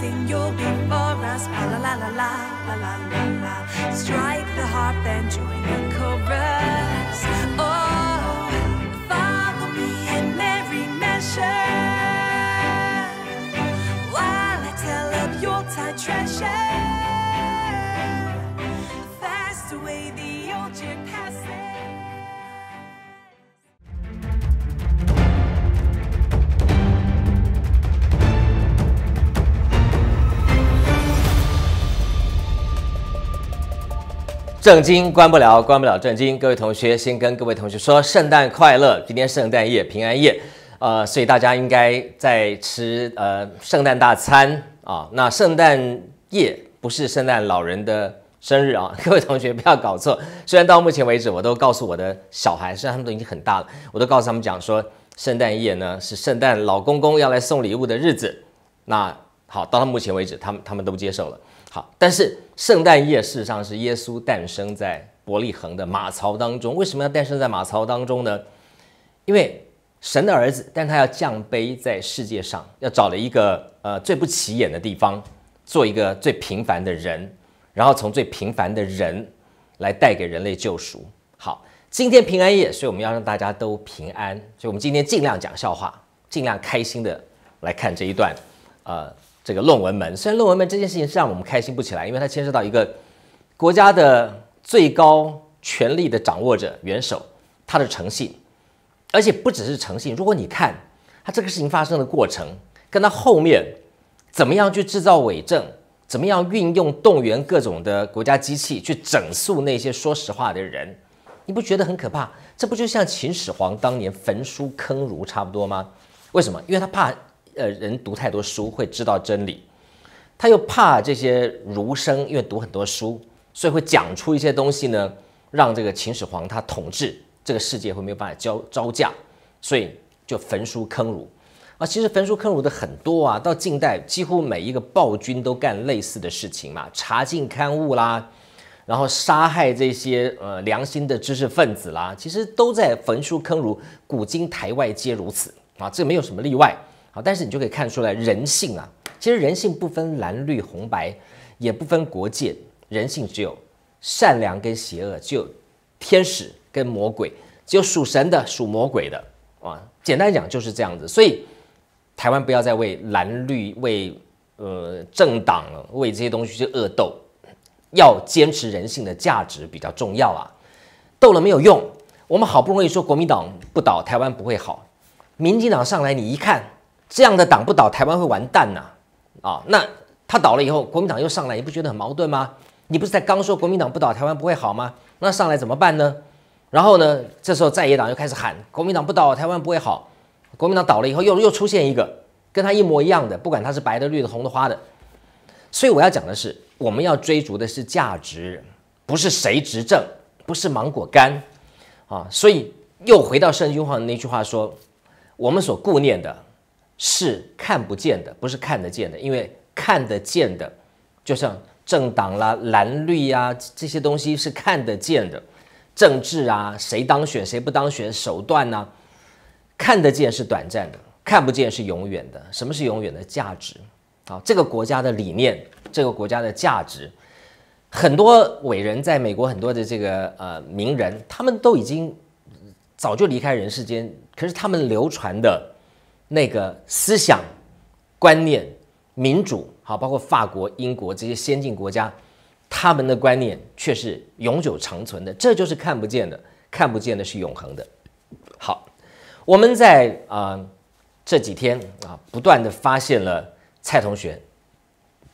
sing you'll be for us. La la la la la la la la la. Strike the harp and join the chorus. Oh, follow me in merry measure while I tell of your tight treasure. Fast away the old year passes. 圣经关不了，关不了正经。各位同学，先跟各位同学说，圣诞快乐！今天圣诞夜，平安夜，呃，所以大家应该在吃呃圣诞大餐啊。那圣诞夜不是圣诞老人的生日啊，各位同学不要搞错。虽然到目前为止，我都告诉我的小孩，虽然他们都已经很大了，我都告诉他们讲说，圣诞夜呢是圣诞老公公要来送礼物的日子。那好，到到目前为止，他们他们都接受了。好，但是圣诞夜事实上是耶稣诞生在伯利恒的马槽当中。为什么要诞生在马槽当中呢？因为神的儿子，但他要降杯在世界上，要找了一个呃最不起眼的地方，做一个最平凡的人，然后从最平凡的人来带给人类救赎。好，今天平安夜，所以我们要让大家都平安，所以我们今天尽量讲笑话，尽量开心的来看这一段，呃。这个论文门，虽然论文门这件事情是让我们开心不起来，因为它牵涉到一个国家的最高权力的掌握者元首他的诚信，而且不只是诚信。如果你看他这个事情发生的过程，跟他后面怎么样去制造伪证，怎么样运用动员各种的国家机器去整肃那些说实话的人，你不觉得很可怕？这不就像秦始皇当年焚书坑儒差不多吗？为什么？因为他怕。呃，人读太多书会知道真理，他又怕这些儒生，因为读很多书，所以会讲出一些东西呢，让这个秦始皇他统治这个世界会没有办法招招架，所以就焚书坑儒啊。其实焚书坑儒的很多啊，到近代几乎每一个暴君都干类似的事情嘛，查禁刊物啦，然后杀害这些呃良心的知识分子啦，其实都在焚书坑儒，古今台外皆如此啊，这没有什么例外。但是你就可以看出来，人性啊，其实人性不分蓝绿红白，也不分国界，人性只有善良跟邪恶，只有天使跟魔鬼，只有属神的属魔鬼的啊。简单讲就是这样子，所以台湾不要再为蓝绿为呃政党为这些东西去恶斗，要坚持人性的价值比较重要啊。斗了没有用，我们好不容易说国民党不倒，台湾不会好，民进党上来你一看。这样的党不倒，台湾会完蛋呐！啊，那他倒了以后，国民党又上来，你不觉得很矛盾吗？你不是才刚说国民党不倒，台湾不会好吗？那上来怎么办呢？然后呢？这时候在野党又开始喊国民党不倒，台湾不会好。国民党倒了以后，又又出现一个跟他一模一样的，不管他是白的、绿的、红的、花的。所以我要讲的是，我们要追逐的是价值，不是谁执政，不是芒果干，啊！所以又回到圣经话那句话说，我们所顾念的。是看不见的，不是看得见的。因为看得见的，就像政党啦、蓝绿呀这些东西是看得见的。政治啊，谁当选谁不当选，手段呢？看得见是短暂的，看不见是永远的。什么是永远的价值？好，这个国家的理念，这个国家的价值。很多伟人在美国，很多的这个呃名人，他们都已经早就离开人世间，可是他们流传的。那个思想、观念、民主，好，包括法国、英国这些先进国家，他们的观念却是永久长存的。这就是看不见的，看不见的是永恒的。好，我们在啊这几天啊，不断的发现了蔡同学，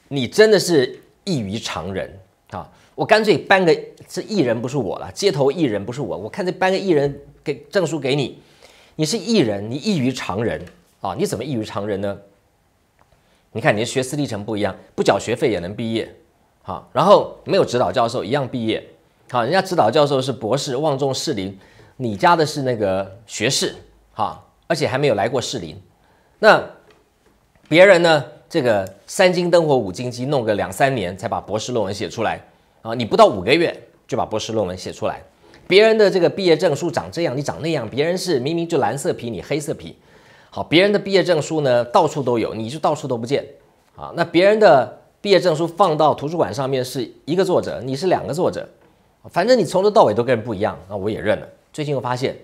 你真的是异于常人啊！我干脆颁个这艺人不是我了，街头艺人不是我，我看这颁个艺人给证书给你，你是艺人，你异于常人。啊，你怎么异于常人呢？你看你的学思历程不一样，不缴学费也能毕业，好，然后没有指导教授一样毕业，好，人家指导教授是博士望重士林，你家的是那个学士，哈，而且还没有来过士林。那别人呢？这个三金灯火五金鸡弄个两三年才把博士论文写出来啊，你不到五个月就把博士论文写出来，别人的这个毕业证书长这样，你长那样，别人是明明就蓝色皮，你黑色皮。好，别人的毕业证书呢，到处都有，你就到处都不见，啊，那别人的毕业证书放到图书馆上面是一个作者，你是两个作者，反正你从头到尾都跟人不一样，那我也认了。最近又发现，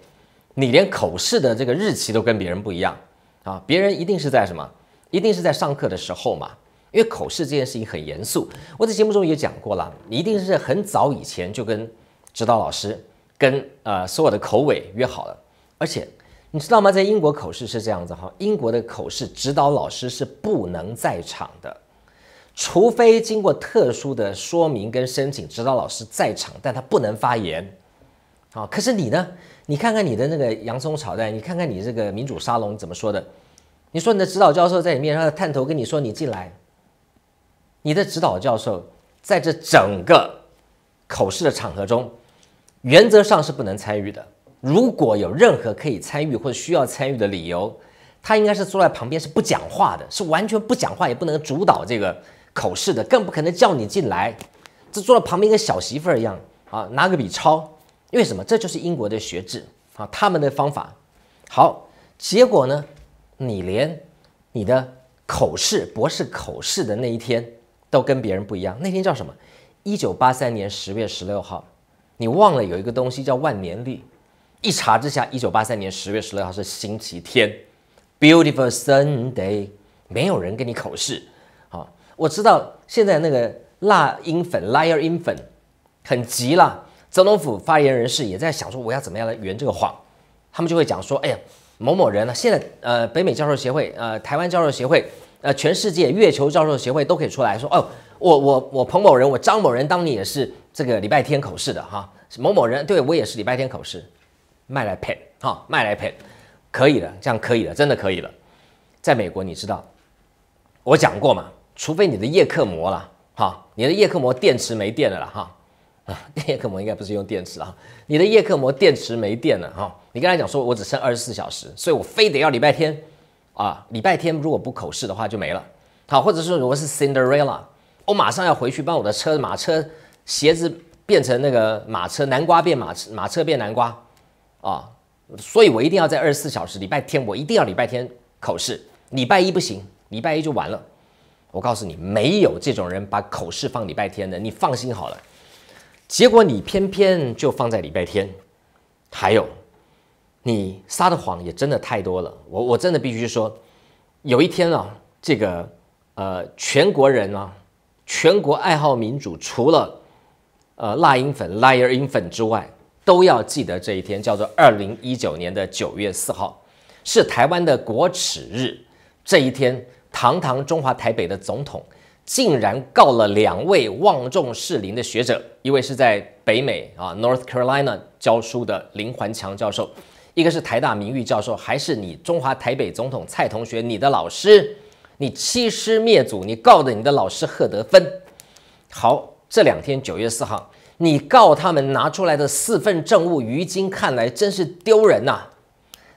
你连口试的这个日期都跟别人不一样，啊，别人一定是在什么，一定是在上课的时候嘛，因为口试这件事情很严肃，我在节目中也讲过了，你一定是很早以前就跟指导老师跟呃所有的口尾约好了，而且。你知道吗？在英国口试是这样子哈，英国的口试指导老师是不能在场的，除非经过特殊的说明跟申请，指导老师在场，但他不能发言。好，可是你呢？你看看你的那个洋葱炒蛋，你看看你这个民主沙龙怎么说的？你说你的指导教授在你面上探头跟你说你进来，你的指导教授在这整个口试的场合中，原则上是不能参与的。如果有任何可以参与或者需要参与的理由，他应该是坐在旁边是不讲话的，是完全不讲话，也不能主导这个口试的，更不可能叫你进来。这坐在旁边一个小媳妇儿一样啊，拿个笔抄。因为什么？这就是英国的学制啊，他们的方法。好，结果呢？你连你的口试，博士口试的那一天都跟别人不一样。那天叫什么？一九八三年十月十六号。你忘了有一个东西叫万年历。一查之下，一九八三年十月十六号是星期天，Beautiful Sunday，没有人跟你口试。好，我知道现在那个辣音粉、liar 印粉很急了。总统府发言人士也在想说，我要怎么样来圆这个谎？他们就会讲说，哎呀，某某人呢？现在呃，北美教授协会、呃，台湾教授协会、呃，全世界月球教授协会都可以出来说，哦，我我我彭某人，我张某人，当年也是这个礼拜天口试的哈。某某人，对我也是礼拜天口试。卖来配，哈，卖来配，可以了，这样可以了，真的可以了。在美国，你知道，我讲过嘛，除非你的叶克膜了，哈，你的叶克膜电池没电了啦，哈，啊，叶克膜应该不是用电池啊，你的叶克膜电池没电了，哈，你跟他讲说，我只剩二十四小时，所以我非得要礼拜天，啊，礼拜天如果不口试的话就没了，好，或者说如果是 Cinderella，我马上要回去帮我的车马车鞋子变成那个马车，南瓜变马车，马车变南瓜。啊，所以我一定要在二十四小时，礼拜天我一定要礼拜天口试，礼拜一不行，礼拜一就完了。我告诉你，没有这种人把口试放礼拜天的，你放心好了。结果你偏偏就放在礼拜天。还有，你撒的谎也真的太多了，我我真的必须说，有一天啊，这个呃，全国人啊，全国爱好民主，除了呃，辣音粉、liar 音粉之外。都要记得这一天叫做二零一九年的九月四号，是台湾的国耻日。这一天，堂堂中华台北的总统竟然告了两位望重士林的学者，一位是在北美啊 North Carolina 教书的林环强教授，一个是台大名誉教授，还是你中华台北总统蔡同学你的老师，你欺师灭祖，你告的你的老师贺德芬。好，这两天九月四号。你告他们拿出来的四份证物，于今看来真是丢人呐！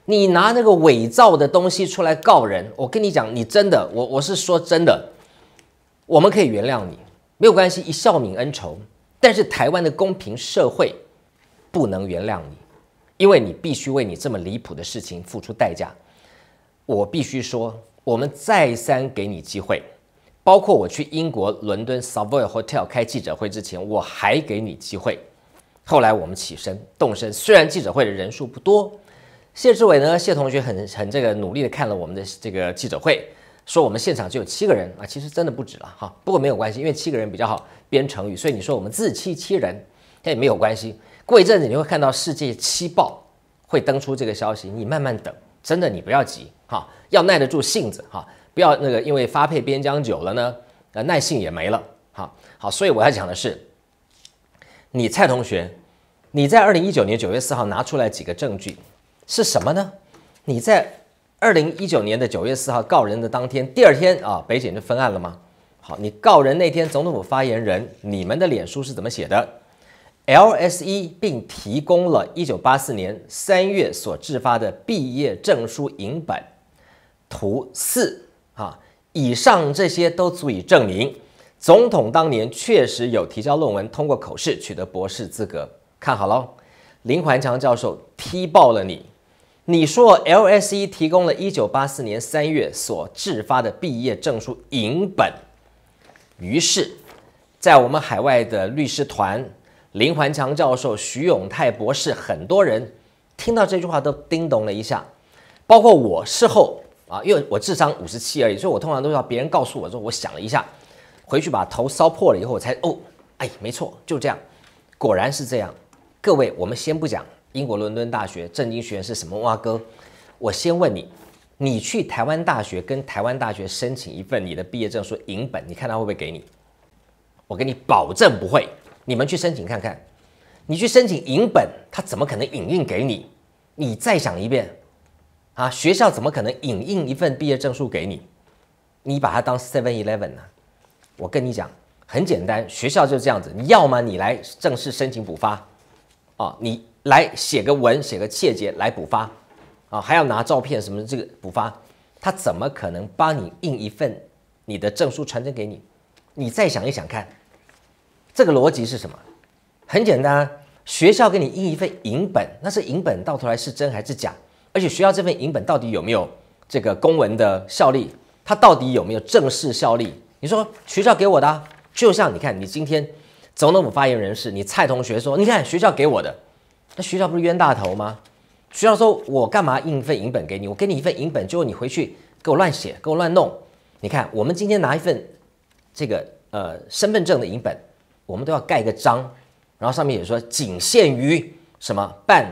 你拿那个伪造的东西出来告人，我跟你讲，你真的，我我是说真的，我们可以原谅你，没有关系，一笑泯恩仇。但是台湾的公平社会不能原谅你，因为你必须为你这么离谱的事情付出代价。我必须说，我们再三给你机会。包括我去英国伦敦 Savoy Hotel 开记者会之前，我还给你机会。后来我们起身动身，虽然记者会的人数不多。谢志伟呢？谢同学很很这个努力的看了我们的这个记者会，说我们现场就有七个人啊，其实真的不止了哈。不过没有关系，因为七个人比较好编成语，所以你说我们自欺欺人，但也没有关系。过一阵子你会看到《世界七报》会登出这个消息，你慢慢等，真的你不要急哈，要耐得住性子哈。不要那个，因为发配边疆久了呢，呃，耐性也没了。好，好，所以我要讲的是，你蔡同学，你在二零一九年九月四号拿出来几个证据是什么呢？你在二零一九年的九月四号告人的当天，第二天啊，北检就分案了吗？好，你告人那天，总统府发言人你们的脸书是怎么写的？L S E，并提供了1984年3月所制发的毕业证书影本，图四。以上这些都足以证明，总统当年确实有提交论文，通过口试，取得博士资格。看好喽，林环强教授踢爆了你！你说 LSE 提供了一九八四年三月所制发的毕业证书影本，于是，在我们海外的律师团，林环强教授、徐永泰博士，很多人听到这句话都叮咚了一下，包括我事后。啊，因为我智商五十七而已，所以我通常都要别人告诉我说，我想了一下，回去把头烧破了以后，我才哦，哎，没错，就这样，果然是这样。各位，我们先不讲英国伦敦大学政经学院是什么蛙哥，我先问你，你去台湾大学跟台湾大学申请一份你的毕业证书影本，你看他会不会给你？我给你保证不会，你们去申请看看，你去申请影本，他怎么可能影印给你？你再想一遍。啊！学校怎么可能影印一份毕业证书给你？你把它当 Seven Eleven 呢？我跟你讲，很简单，学校就这样子，你要么你来正式申请补发，啊，你来写个文，写个切结来补发，啊，还要拿照片什么这个补发，他怎么可能帮你印一份你的证书传真给你？你再想一想看，这个逻辑是什么？很简单，学校给你印一份影本，那是影本，到头来是真还是假？而且学校这份影本到底有没有这个公文的效力？它到底有没有正式效力？你说学校给我的，就像你看，你今天总统府发言人是，你蔡同学说，你看学校给我的，那学校不是冤大头吗？学校说我干嘛印一份影本给你？我给你一份影本，就你回去给我乱写，给我乱弄。你看，我们今天拿一份这个呃身份证的影本，我们都要盖一个章，然后上面也说仅限于什么办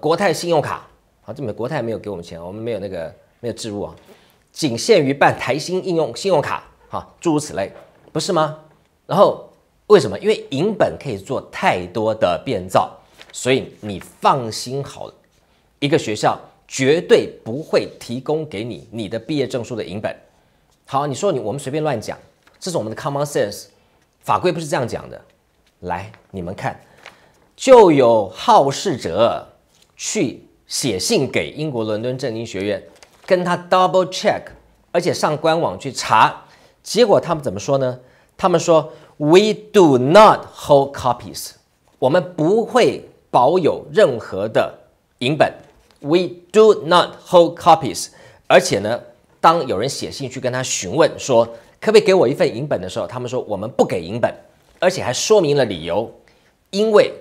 国泰信用卡。好，这美国泰没有给我们钱，我们没有那个没有置入啊，仅限于办台新应用信用卡，哈，诸如此类，不是吗？然后为什么？因为银本可以做太多的变造，所以你放心好了，一个学校绝对不会提供给你你的毕业证书的银本。好，你说你我们随便乱讲，这是我们的 common sense，法规不是这样讲的。来，你们看，就有好事者去。写信给英国伦敦政经学院，跟他 double check，而且上官网去查，结果他们怎么说呢？他们说 we do not hold copies，我们不会保有任何的影本。we do not hold copies，而且呢，当有人写信去跟他询问说可不可以给我一份影本的时候，他们说我们不给影本，而且还说明了理由，因为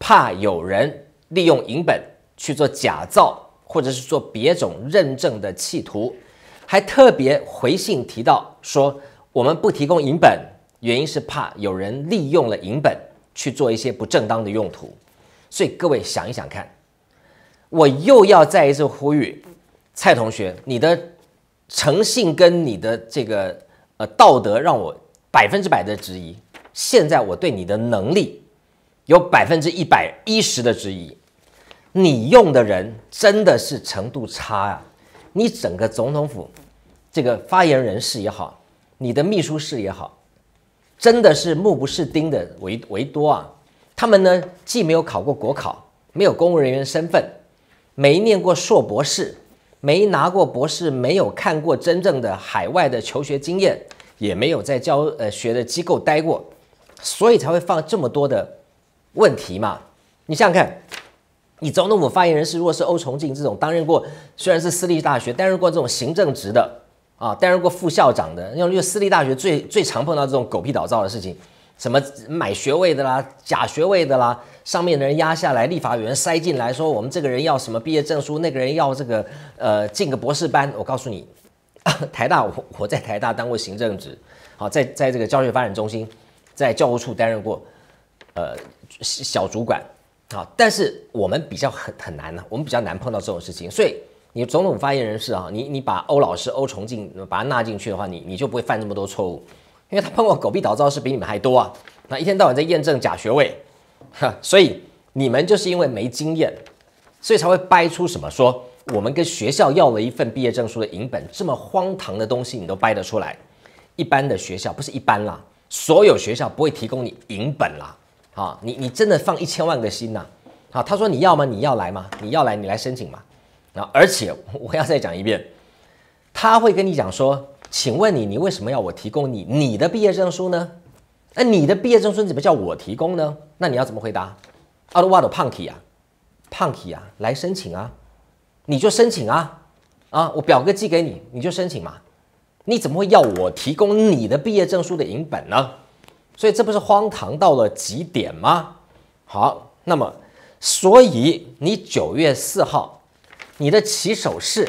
怕有人利用影本。去做假造，或者是做别种认证的企图，还特别回信提到说，我们不提供银本，原因是怕有人利用了银本去做一些不正当的用途。所以各位想一想看，我又要再一次呼吁，蔡同学，你的诚信跟你的这个呃道德让我百分之百的质疑，现在我对你的能力有百分之一百一十的质疑。你用的人真的是程度差呀！你整个总统府，这个发言人事也好，你的秘书室也好，真的是目不识丁的为为多啊！他们呢，既没有考过国考，没有公务人员身份，没念过硕博士，没拿过博士，没有看过真正的海外的求学经验，也没有在教呃学的机构待过，所以才会放这么多的问题嘛！你想想看。你总统府发言人是如果是欧崇敬这种担任过，虽然是私立大学担任过这种行政职的啊，担任过副校长的，因为私立大学最最常碰到这种狗屁倒灶的事情，什么买学位的啦，假学位的啦，上面的人压下来，立法委员塞进来说，我们这个人要什么毕业证书，那个人要这个，呃，进个博士班，我告诉你，台大，我我在台大当过行政职，好，在在这个教学发展中心，在教务处担任过，呃，小主管。好，但是我们比较很很难呢，我们比较难碰到这种事情。所以你总统发言人是啊，你你把欧老师欧崇进把他纳进去的话，你你就不会犯这么多错误，因为他碰过狗屁倒灶是比你们还多啊，那一天到晚在验证假学位，哈，所以你们就是因为没经验，所以才会掰出什么说我们跟学校要了一份毕业证书的影本这么荒唐的东西你都掰得出来，一般的学校不是一般啦，所有学校不会提供你影本啦。啊，你你真的放一千万个心呐！啊，他说你要吗？你要来吗？你要来，你来申请嘛！啊，而且我要再讲一遍，他会跟你讲说，请问你，你为什么要我提供你你的毕业证书呢？那你的毕业证书怎么叫我提供呢？那你要怎么回答？阿 punky 啊，p n k y 啊，来申请啊！你就申请啊！啊，我表哥寄给你，你就申请嘛！你怎么会要我提供你的毕业证书的影本呢？所以这不是荒唐到了极点吗？好，那么，所以你九月四号，你的起手是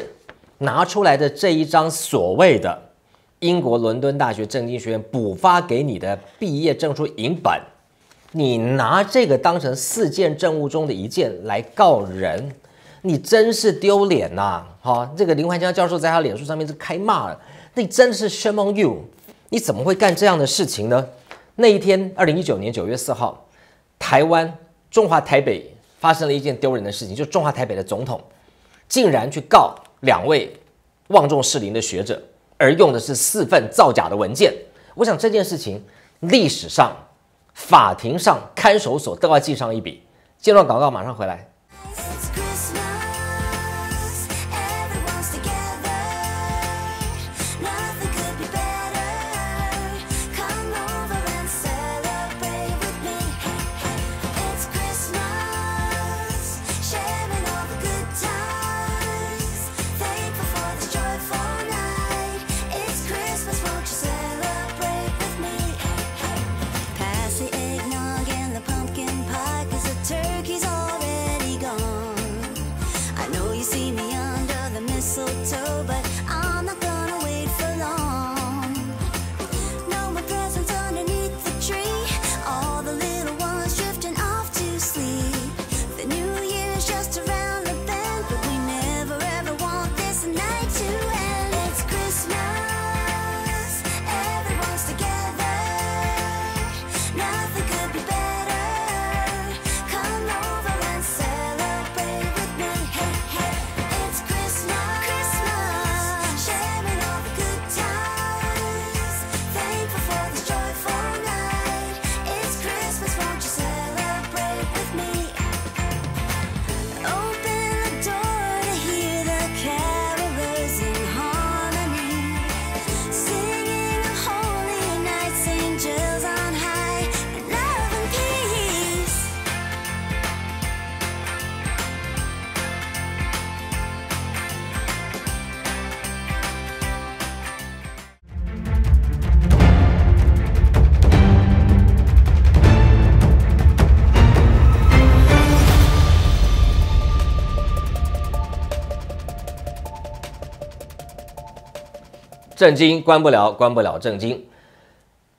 拿出来的这一张所谓的英国伦敦大学政经学院补发给你的毕业证书影本，你拿这个当成四件证物中的一件来告人，你真是丢脸呐！好，这个林怀江教授在他脸书上面是开骂了，你真的是 shame on you，你怎么会干这样的事情呢？那一天，二零一九年九月四号，台湾中华台北发生了一件丢人的事情，就中华台北的总统竟然去告两位望重士林的学者，而用的是四份造假的文件。我想这件事情，历史上、法庭上、看守所都要记上一笔。接段广告，马上回来。震惊关不了，关不了震惊。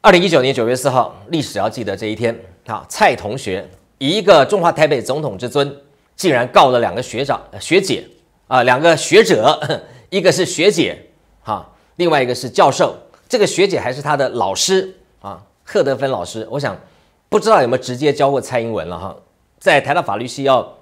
二零一九年九月四号，历史要记得这一天。哈，蔡同学以一个中华台北总统之尊，竟然告了两个学长、学姐啊，两个学者，一个是学姐，哈，另外一个是教授。这个学姐还是他的老师啊，贺德芬老师。我想，不知道有没有直接教过蔡英文了哈？在台大法律系要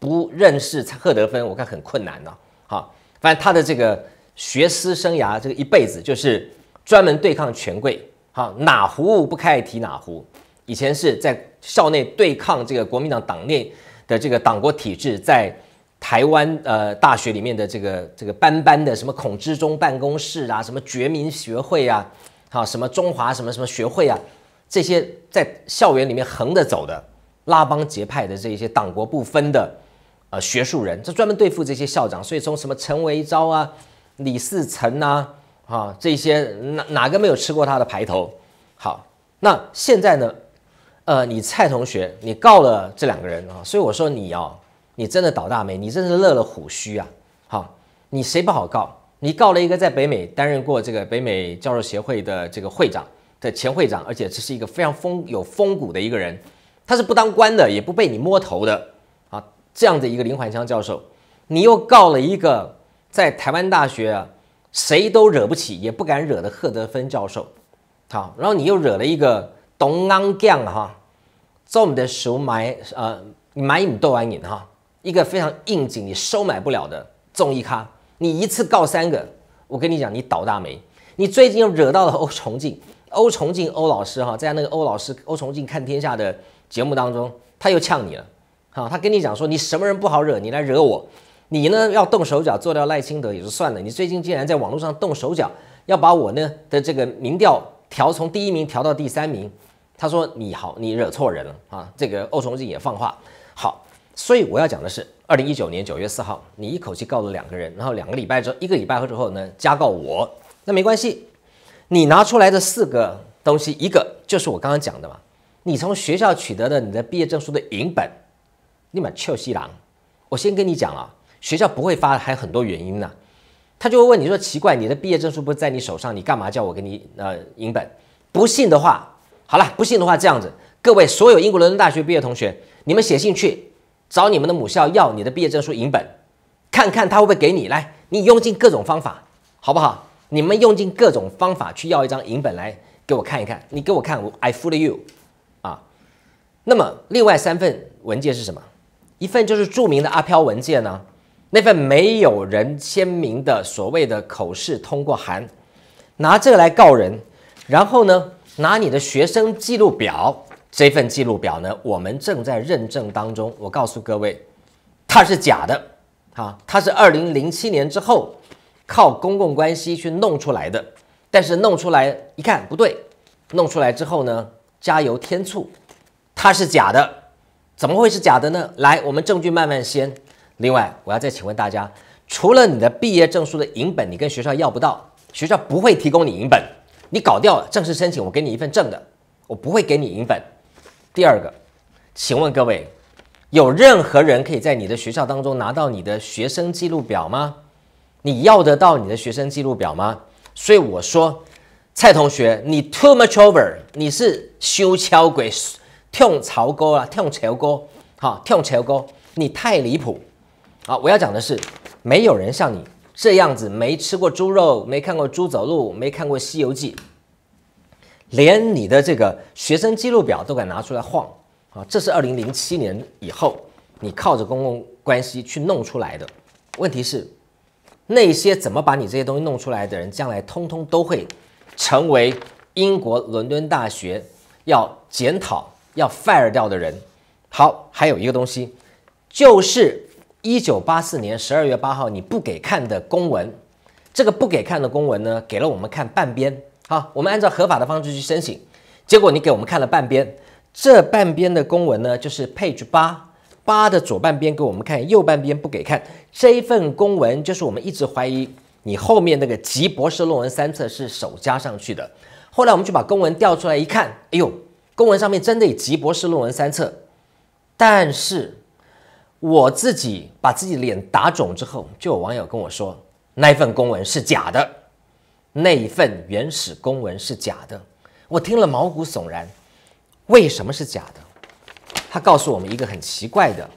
不认识贺德芬，我看很困难呢。哈，反正他的这个。学思生涯这个一辈子就是专门对抗权贵，好哪壶不开提哪壶。以前是在校内对抗这个国民党党内的这个党国体制，在台湾呃大学里面的这个这个班班的什么孔之中办公室啊，什么觉民学会啊，好什么中华什么什么学会啊，这些在校园里面横着走的拉帮结派的这一些党国不分的呃学术人，就专门对付这些校长。所以从什么陈维昭啊。李四成呐，哈，这些哪哪个没有吃过他的排头？好，那现在呢？呃，你蔡同学，你告了这两个人啊，所以我说你哦，你真的倒大霉，你真是乐了虎须啊！好，你谁不好告？你告了一个在北美担任过这个北美教授协会的这个会长的前会长，而且这是一个非常风有风骨的一个人，他是不当官的，也不被你摸头的啊，这样的一个林怀强教授，你又告了一个。在台湾大学啊，谁都惹不起也不敢惹的贺德芬教授，好，然后你又惹了一个东岸将 a n g 哈，中得收买呃买你都完人哈，一个非常应景你收买不了的综艺咖，你一次告三个，我跟你讲你倒大霉，你最近又惹到了欧崇敬，欧崇敬欧老师哈，在那个欧老师欧崇敬看天下的节目当中，他又呛你了，好，他跟你讲说你什么人不好惹，你来惹我。你呢要动手脚做掉赖清德也是算了，你最近竟然在网络上动手脚，要把我呢的这个民调调从第一名调到第三名。他说你好，你惹错人了啊！这个欧崇进也放话。好，所以我要讲的是，二零一九年九月四号，你一口气告了两个人，然后两个礼拜之后，一个礼拜之后呢加告我，那没关系。你拿出来的四个东西，一个就是我刚刚讲的嘛，你从学校取得的你的毕业证书的影本，你买俏西郎，我先跟你讲了。学校不会发还有很多原因呢。他就会问你说：“奇怪，你的毕业证书不在你手上，你干嘛叫我给你呃影本？不信的话，好了，不信的话这样子，各位所有英国伦敦大学毕业同学，你们写信去找你们的母校要你的毕业证书影本，看看他会不会给你。来，你用尽各种方法，好不好？你们用尽各种方法去要一张影本来给我看一看。你给我看，I f o o l you，啊。那么另外三份文件是什么？一份就是著名的阿飘文件呢。”那份没有人签名的所谓的口试通过函，拿这个来告人，然后呢，拿你的学生记录表，这份记录表呢，我们正在认证当中。我告诉各位，它是假的，啊，它是二零零七年之后靠公共关系去弄出来的，但是弄出来一看不对，弄出来之后呢，加油添醋，它是假的，怎么会是假的呢？来，我们证据慢慢先。另外，我要再请问大家，除了你的毕业证书的影本，你跟学校要不到，学校不会提供你影本，你搞掉了，正式申请我给你一份正的，我不会给你影本。第二个，请问各位，有任何人可以在你的学校当中拿到你的学生记录表吗？你要得到你的学生记录表吗？所以我说，蔡同学，你 too much over，你是修桥鬼，跳槽哥啊，跳桥哥，好，跳桥哥，你太离谱。啊！我要讲的是，没有人像你这样子，没吃过猪肉，没看过猪走路，没看过《西游记》，连你的这个学生记录表都敢拿出来晃啊！这是二零零七年以后，你靠着公共关系去弄出来的。问题是，那些怎么把你这些东西弄出来的人，将来通通都会成为英国伦敦大学要检讨、要 fire 掉的人。好，还有一个东西，就是。一九八四年十二月八号，你不给看的公文，这个不给看的公文呢，给了我们看半边。好，我们按照合法的方式去申请，结果你给我们看了半边。这半边的公文呢，就是 page 八八的左半边给我们看，右半边不给看。这一份公文就是我们一直怀疑你后面那个吉博士论文三册是手加上去的。后来我们去把公文调出来一看，哎呦，公文上面真的有吉博士论文三册，但是。我自己把自己脸打肿之后，就有网友跟我说，那一份公文是假的，那一份原始公文是假的。我听了毛骨悚然。为什么是假的？他告诉我们一个很奇怪的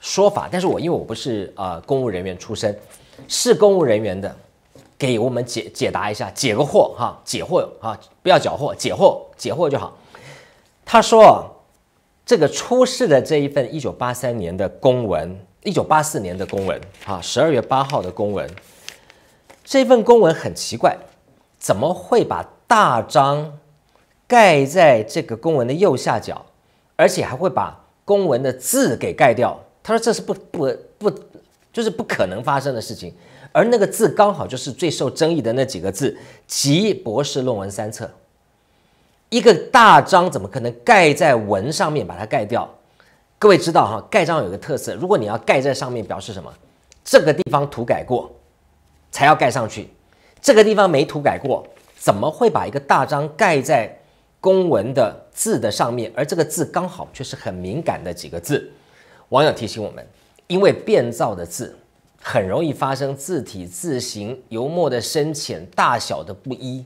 说法，但是我因为我不是啊公务人员出身，是公务人员的，给我们解解答一下，解个惑哈，解惑哈，不要缴货，解惑解惑就好。他说这个出示的这一份一九八三年的公文，一九八四年的公文啊，十二月八号的公文，这份公文很奇怪，怎么会把大章盖在这个公文的右下角，而且还会把公文的字给盖掉？他说这是不不不，就是不可能发生的事情，而那个字刚好就是最受争议的那几个字，即博士论文三册。一个大章怎么可能盖在文上面把它盖掉？各位知道哈，盖章有个特色，如果你要盖在上面，表示什么？这个地方涂改过，才要盖上去。这个地方没涂改过，怎么会把一个大章盖在公文的字的上面？而这个字刚好却是很敏感的几个字。网友提醒我们，因为变造的字很容易发生字体、字形、油墨的深浅、大小的不一。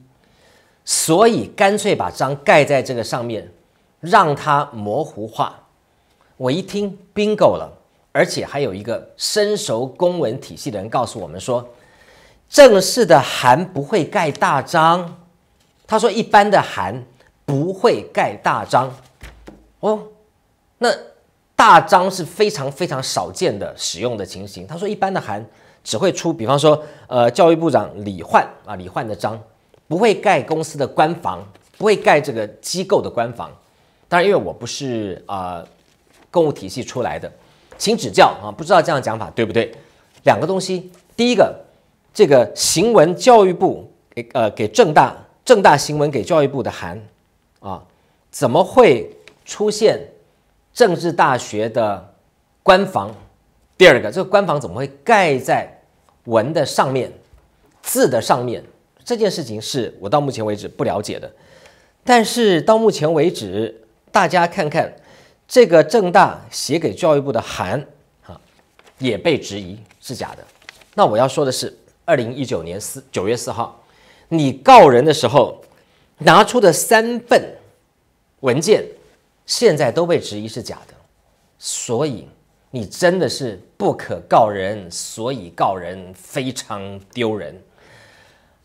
所以干脆把章盖在这个上面，让它模糊化。我一听 bingo 了，而且还有一个身熟公文体系的人告诉我们说，正式的函不会盖大章。他说一般的函不会盖大章。哦，那大章是非常非常少见的使用的情形。他说一般的函只会出，比方说呃教育部长李焕啊，李焕的章。不会盖公司的官房，不会盖这个机构的官房。当然，因为我不是啊，公务体系出来的，请指教啊，不知道这样讲法对不对？两个东西，第一个，这个行文教育部给呃给正大正大行文给教育部的函啊，怎么会出现政治大学的官房？第二个，这个官房怎么会盖在文的上面字的上面？这件事情是我到目前为止不了解的，但是到目前为止，大家看看这个正大写给教育部的函，哈，也被质疑是假的。那我要说的是，二零一九年四九月四号，你告人的时候拿出的三份文件，现在都被质疑是假的，所以你真的是不可告人，所以告人非常丢人。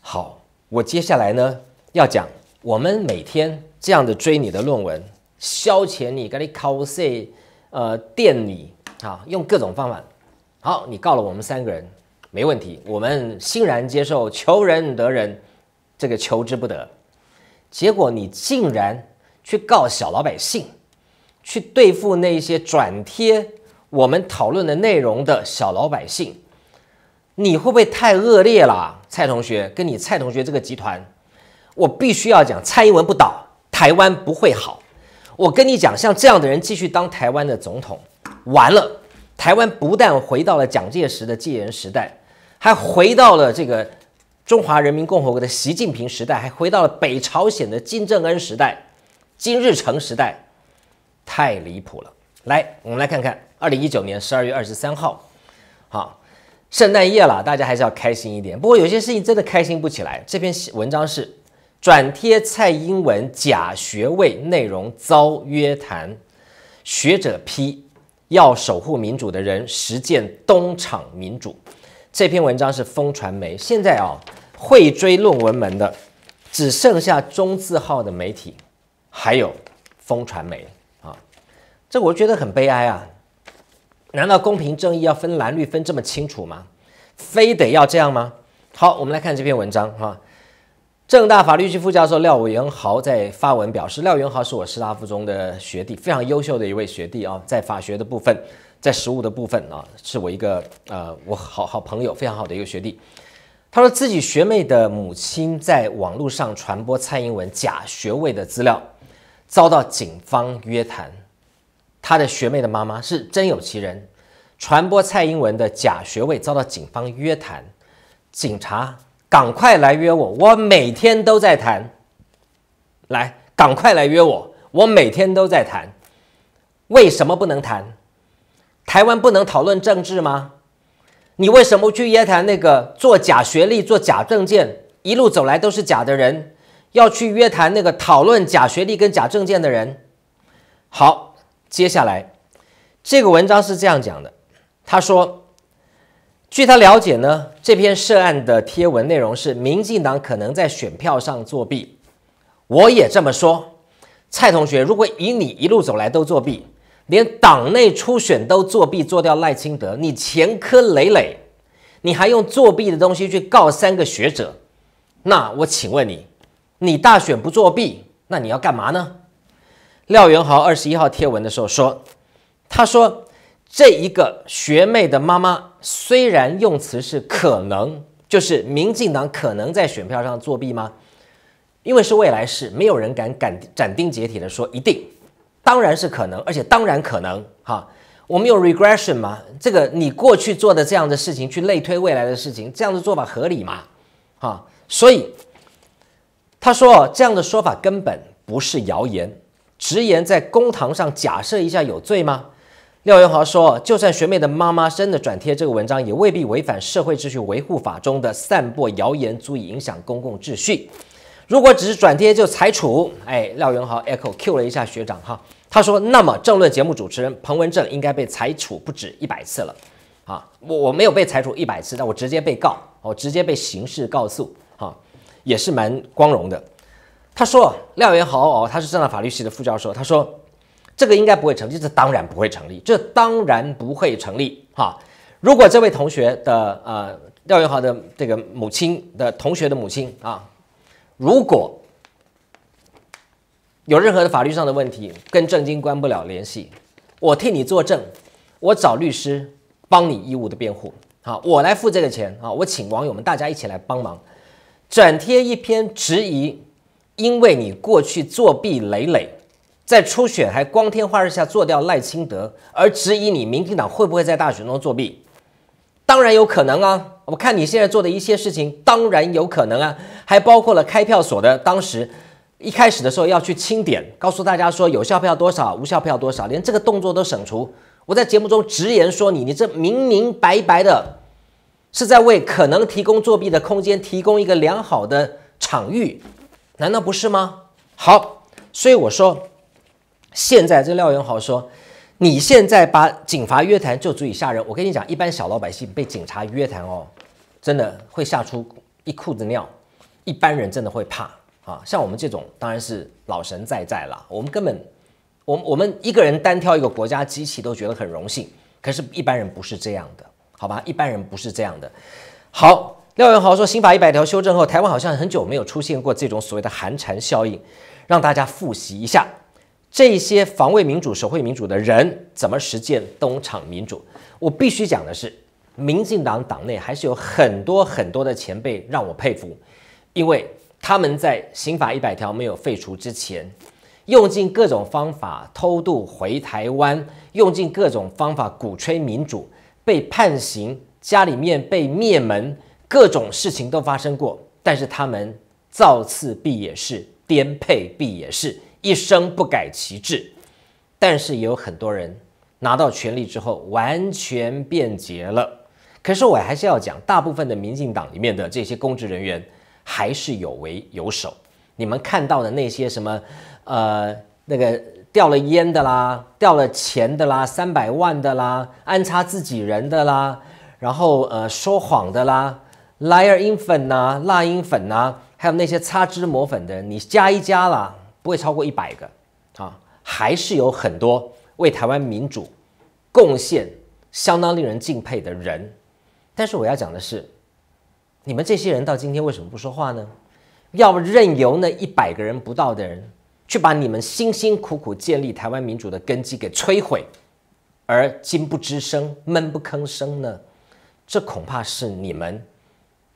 好，我接下来呢要讲，我们每天这样的追你的论文，消遣你，给你考试，呃，电你，啊，用各种方法。好，你告了我们三个人，没问题，我们欣然接受，求人得人，这个求之不得。结果你竟然去告小老百姓，去对付那些转贴我们讨论的内容的小老百姓。你会不会太恶劣了，蔡同学？跟你蔡同学这个集团，我必须要讲，蔡英文不倒，台湾不会好。我跟你讲，像这样的人继续当台湾的总统，完了，台湾不但回到了蒋介石的戒严时代，还回到了这个中华人民共和国的习近平时代，还回到了北朝鲜的金正恩时代、金日成时代，太离谱了。来，我们来看看二零一九年十二月二十三号，好。圣诞夜了，大家还是要开心一点。不过有些事情真的开心不起来。这篇文章是转贴蔡英文假学位内容遭约谈，学者批要守护民主的人实践东厂民主。这篇文章是风传媒。现在啊，会追论文门的只剩下中字号的媒体，还有风传媒啊。这我觉得很悲哀啊。难道公平正义要分蓝绿分这么清楚吗？非得要这样吗？好，我们来看这篇文章哈。正大法律系副教授廖元豪在发文表示，廖元豪是我师大附中的学弟，非常优秀的一位学弟啊，在法学的部分，在实务的部分啊，是我一个呃，我好好朋友，非常好的一个学弟。他说自己学妹的母亲在网络上传播蔡英文假学位的资料，遭到警方约谈。他的学妹的妈妈是真有其人，传播蔡英文的假学位遭到警方约谈，警察，赶快来约我，我每天都在谈，来，赶快来约我，我每天都在谈，为什么不能谈？台湾不能讨论政治吗？你为什么去约谈那个做假学历、做假证件，一路走来都是假的人，要去约谈那个讨论假学历跟假证件的人？好。接下来，这个文章是这样讲的。他说，据他了解呢，这篇涉案的贴文内容是民进党可能在选票上作弊。我也这么说。蔡同学，如果以你一路走来都作弊，连党内初选都作弊做掉赖清德，你前科累累，你还用作弊的东西去告三个学者，那我请问你，你大选不作弊，那你要干嘛呢？廖元豪二十一号贴文的时候说：“他说这一个学妹的妈妈虽然用词是可能，就是民进党可能在选票上作弊吗？因为是未来事，没有人敢敢斩钉截铁的说一定，当然是可能，而且当然可能哈。我们有 regression 吗？这个你过去做的这样的事情去类推未来的事情，这样的做法合理吗？哈，所以他说这样的说法根本不是谣言。”直言在公堂上假设一下有罪吗？廖元豪说，就算学妹的妈妈真的转贴这个文章，也未必违反社会秩序维护法中的散播谣言足以影响公共秩序。如果只是转贴就裁处，哎，廖元豪 echo q 了一下学长哈，他说，那么政论节目主持人彭文正应该被裁处不止一百次了啊，我我没有被裁处一百次，但我直接被告，我直接被刑事告诉哈，也是蛮光荣的。他说：“廖元豪，哦，他是正大法律系的副教授。他说，这个应该不会成立，这当然不会成立，这当然不会成立。哈，如果这位同学的，呃，廖元豪的这个母亲的同学的母亲啊，如果有任何的法律上的问题跟正经关不了联系，我替你作证，我找律师帮你义务的辩护，好，我来付这个钱啊，我请网友们大家一起来帮忙，转贴一篇质疑。”因为你过去作弊累累，在初选还光天化日下做掉赖清德，而质疑你民进党会不会在大选中作弊，当然有可能啊。我们看你现在做的一些事情，当然有可能啊，还包括了开票所的当时一开始的时候要去清点，告诉大家说有效票多少，无效票多少，连这个动作都省除。我在节目中直言说你，你这明明白白的，是在为可能提供作弊的空间提供一个良好的场域。难道不是吗？好，所以我说，现在这廖永豪说，你现在把警察约谈就足以吓人。我跟你讲，一般小老百姓被警察约谈哦，真的会吓出一裤子尿。一般人真的会怕啊，像我们这种当然是老神在在了。我们根本，我我们一个人单挑一个国家机器都觉得很荣幸。可是，一般人不是这样的，好吧？一般人不是这样的。好。廖永豪说：“刑法一百条修正后，台湾好像很久没有出现过这种所谓的寒蝉效应。让大家复习一下，这些防卫民主、守卫民主的人怎么实践东厂民主。我必须讲的是，民进党党内还是有很多很多的前辈让我佩服，因为他们在刑法一百条没有废除之前，用尽各种方法偷渡回台湾，用尽各种方法鼓吹民主，被判刑，家里面被灭门。”各种事情都发生过，但是他们造次必也是，颠沛必也是，一生不改其志。但是也有很多人拿到权力之后完全变节了。可是我还是要讲，大部分的民进党里面的这些公职人员还是有为有守。你们看到的那些什么，呃，那个掉了烟的啦，掉了钱的啦，三百万的啦，安插自己人的啦，然后呃说谎的啦。莱尔英粉呐，辣英粉呐，还有那些擦脂抹粉的，你加一加啦，不会超过一百个啊，还是有很多为台湾民主贡献相当令人敬佩的人。但是我要讲的是，你们这些人到今天为什么不说话呢？要任由那一百个人不到的人去把你们辛辛苦苦建立台湾民主的根基给摧毁，而今不吱声、闷不吭声呢？这恐怕是你们。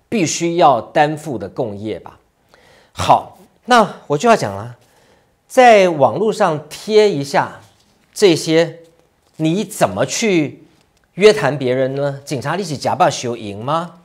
必须要担负的共业吧。好，那我就要讲了，在网络上贴一下这些，你怎么去约谈别人呢？警察立起假扮修赢吗？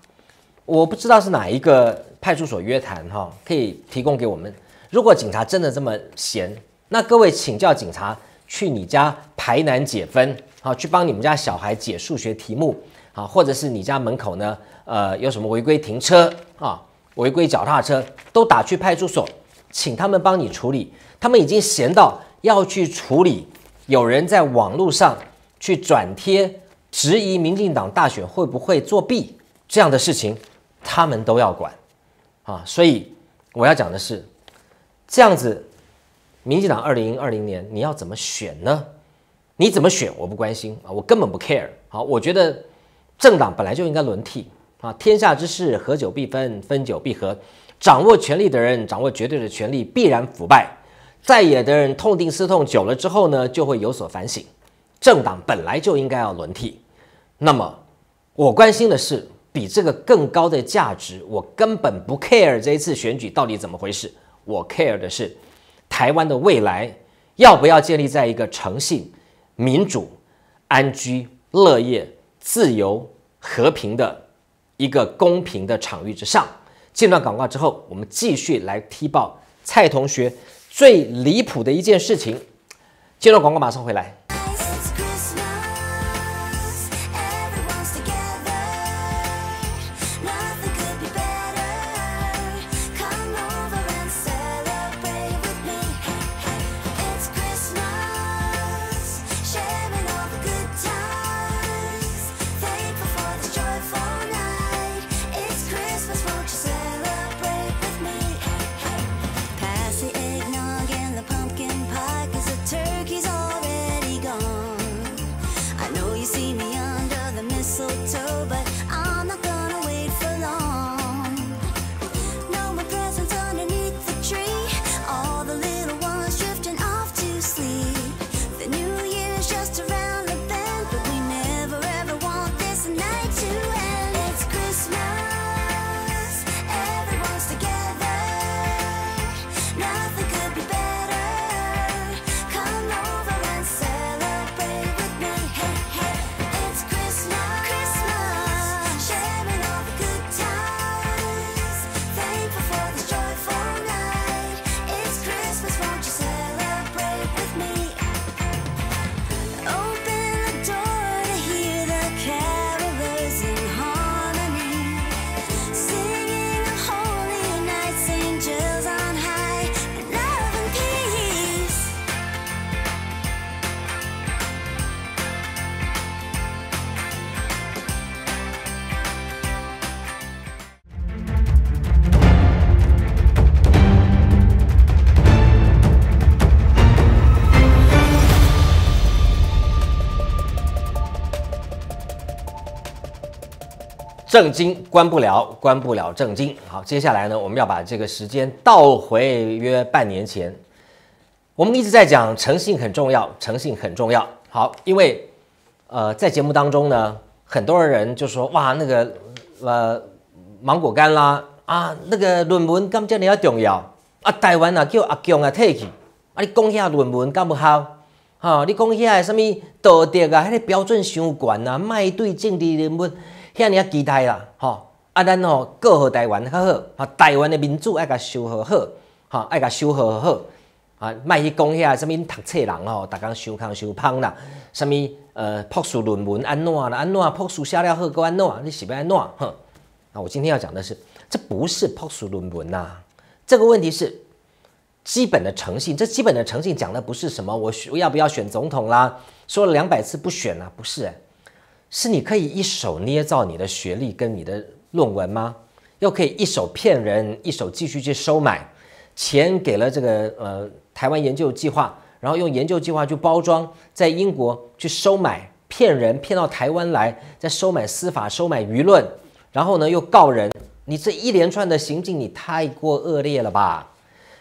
我不知道是哪一个派出所约谈哈，可以提供给我们。如果警察真的这么闲，那各位请教警察去你家排难解分，好去帮你们家小孩解数学题目。啊，或者是你家门口呢？呃，有什么违规停车啊，违规脚踏车，都打去派出所，请他们帮你处理。他们已经闲到要去处理有人在网络上去转贴质疑民进党大选会不会作弊这样的事情，他们都要管啊。所以我要讲的是，这样子，民进党二零二零年你要怎么选呢？你怎么选我不关心啊，我根本不 care。好，我觉得。政党本来就应该轮替啊！天下之事，合久必分，分久必合。掌握权力的人，掌握绝对的权力必然腐败；在野的人痛定思痛，久了之后呢，就会有所反省。政党本来就应该要轮替。那么，我关心的是比这个更高的价值。我根本不 care 这一次选举到底怎么回事。我 care 的是，台湾的未来要不要建立在一个诚信、民主、安居乐业、自由。和平的一个公平的场域之上。这段广告之后，我们继续来踢爆蔡同学最离谱的一件事情。这段广告马上回来。正经关不了，关不了正经。好，接下来呢，我们要把这个时间倒回约半年前。我们一直在讲诚信很重要，诚信很重要。好，因为呃，在节目当中呢，很多人就说哇，那个呃，芒果干啦啊，那个论文更加的要重要啊。台湾啊，叫阿强啊退去，啊，你讲遐论文干不好，好，你讲遐什么道德啊，迄个标准伤高啊，卖对正的人物。遐尔啊，期待啦，吼！啊，咱吼过好台湾，好好，哈，台湾的民主爱甲修好好，吼，爱甲修好好，啊，卖去讲遐什物读册人吼，逐工修康修芳啦，什物呃，博士论文安怎啦，安怎博士写了好，够安怎？你是要安怎？啊，我今天要讲的是，这不是博士论文呐，这个问题是基本的诚信。这基本的诚信讲的不是什么，我我要不要选总统啦？说了两百次不选啦，不是。是你可以一手捏造你的学历跟你的论文吗？又可以一手骗人，一手继续去收买钱，给了这个呃台湾研究计划，然后用研究计划去包装，在英国去收买骗人，骗到台湾来，再收买司法，收买舆论，然后呢又告人，你这一连串的行径，你太过恶劣了吧？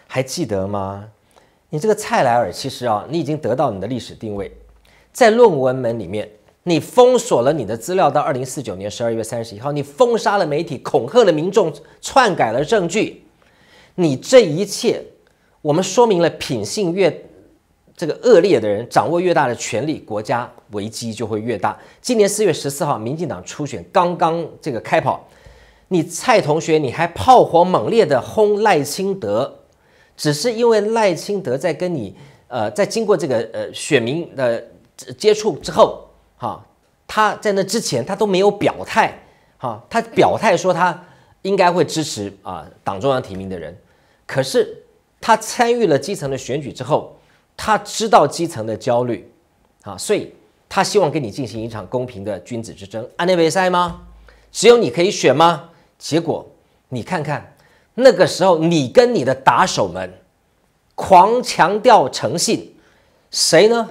还记得吗？你这个蔡莱尔，其实啊，你已经得到你的历史定位，在论文门里面。你封锁了你的资料到二零四九年十二月三十一号，你封杀了媒体，恐吓了民众，篡改了证据。你这一切，我们说明了品性越这个恶劣的人，掌握越大的权力，国家危机就会越大。今年四月十四号，民进党初选刚刚这个开跑，你蔡同学你还炮火猛烈的轰赖清德，只是因为赖清德在跟你呃在经过这个呃选民的接触之后。哈，他在那之前他都没有表态，哈，他表态说他应该会支持啊党中央提名的人，可是他参与了基层的选举之后，他知道基层的焦虑，啊，所以他希望跟你进行一场公平的君子之争，安内北塞吗？只有你可以选吗？结果你看看，那个时候你跟你的打手们狂强调诚信，谁呢？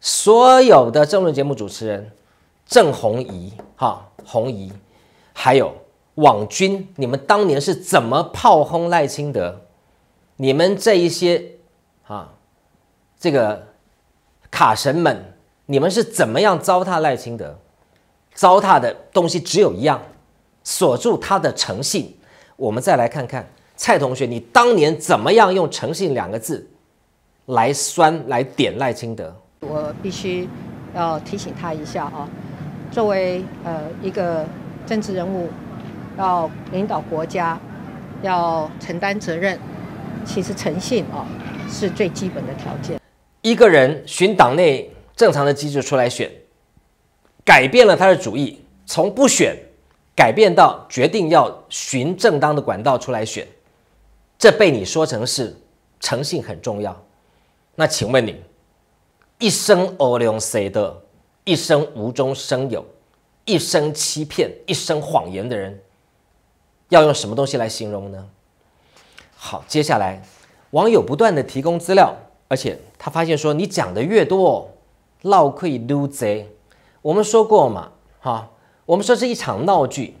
所有的政论节目主持人郑红怡哈红怡，还有网军，你们当年是怎么炮轰赖清德？你们这一些啊，这个卡神们，你们是怎么样糟蹋赖清德？糟蹋的东西只有一样，锁住他的诚信。我们再来看看蔡同学，你当年怎么样用诚信两个字来酸来点赖清德？我必须要提醒他一下啊，作为呃一个政治人物，要领导国家，要承担责任，其实诚信啊是最基本的条件。一个人循党内正常的机制出来选，改变了他的主意，从不选改变到决定要循正当的管道出来选，这被你说成是诚信很重要，那请问你？一生 s a 谁的，一生无中生有，一生欺骗，一生谎言的人，要用什么东西来形容呢？好，接下来网友不断的提供资料，而且他发现说，你讲的越多，闹亏撸贼。我们说过嘛，哈，我们说是一场闹剧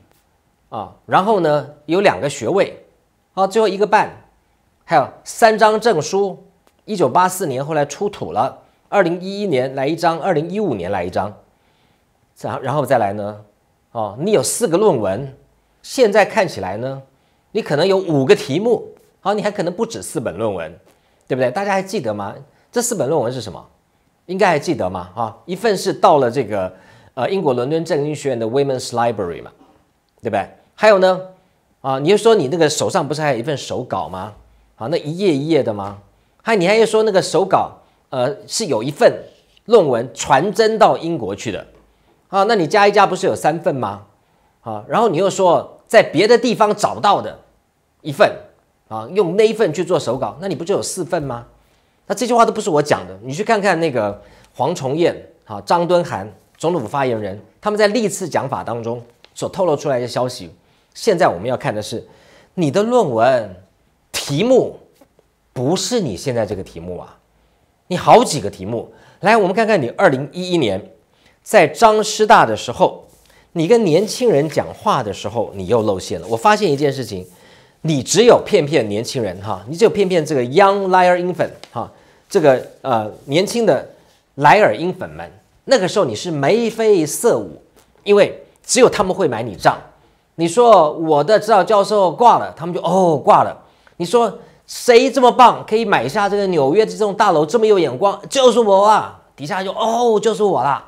啊。然后呢，有两个学位，啊，最后一个半，还有三张证书，一九八四年后来出土了。二零一一年来一张，二零一五年来一张，后，然后再来呢？哦，你有四个论文，现在看起来呢，你可能有五个题目。好，你还可能不止四本论文，对不对？大家还记得吗？这四本论文是什么？应该还记得吗？啊，一份是到了这个呃英国伦敦政经学院的 Women's Library 嘛，对不对？还有呢，啊，你就说你那个手上不是还有一份手稿吗？好，那一页一页的吗？还你还要说那个手稿？呃，是有一份论文传真到英国去的，啊，那你加一加不是有三份吗？啊，然后你又说在别的地方找到的一份，啊，用那一份去做手稿，那你不就有四份吗？那这句话都不是我讲的，你去看看那个黄崇彦啊，张敦涵，总统府发言人，他们在历次讲法当中所透露出来的消息，现在我们要看的是你的论文题目不是你现在这个题目啊。你好，几个题目来，我们看看你二零一一年在张师大的时候，你跟年轻人讲话的时候，你又露馅了。我发现一件事情，你只有骗骗年轻人哈，你只有骗骗这个 young liar 音粉哈，这个呃年轻的莱尔音粉们。那个时候你是眉飞色舞，因为只有他们会买你账。你说我的指导教授挂了，他们就哦挂了。你说。谁这么棒，可以买下这个纽约这栋大楼？这么有眼光，就是我啊！底下就哦，就是我啦，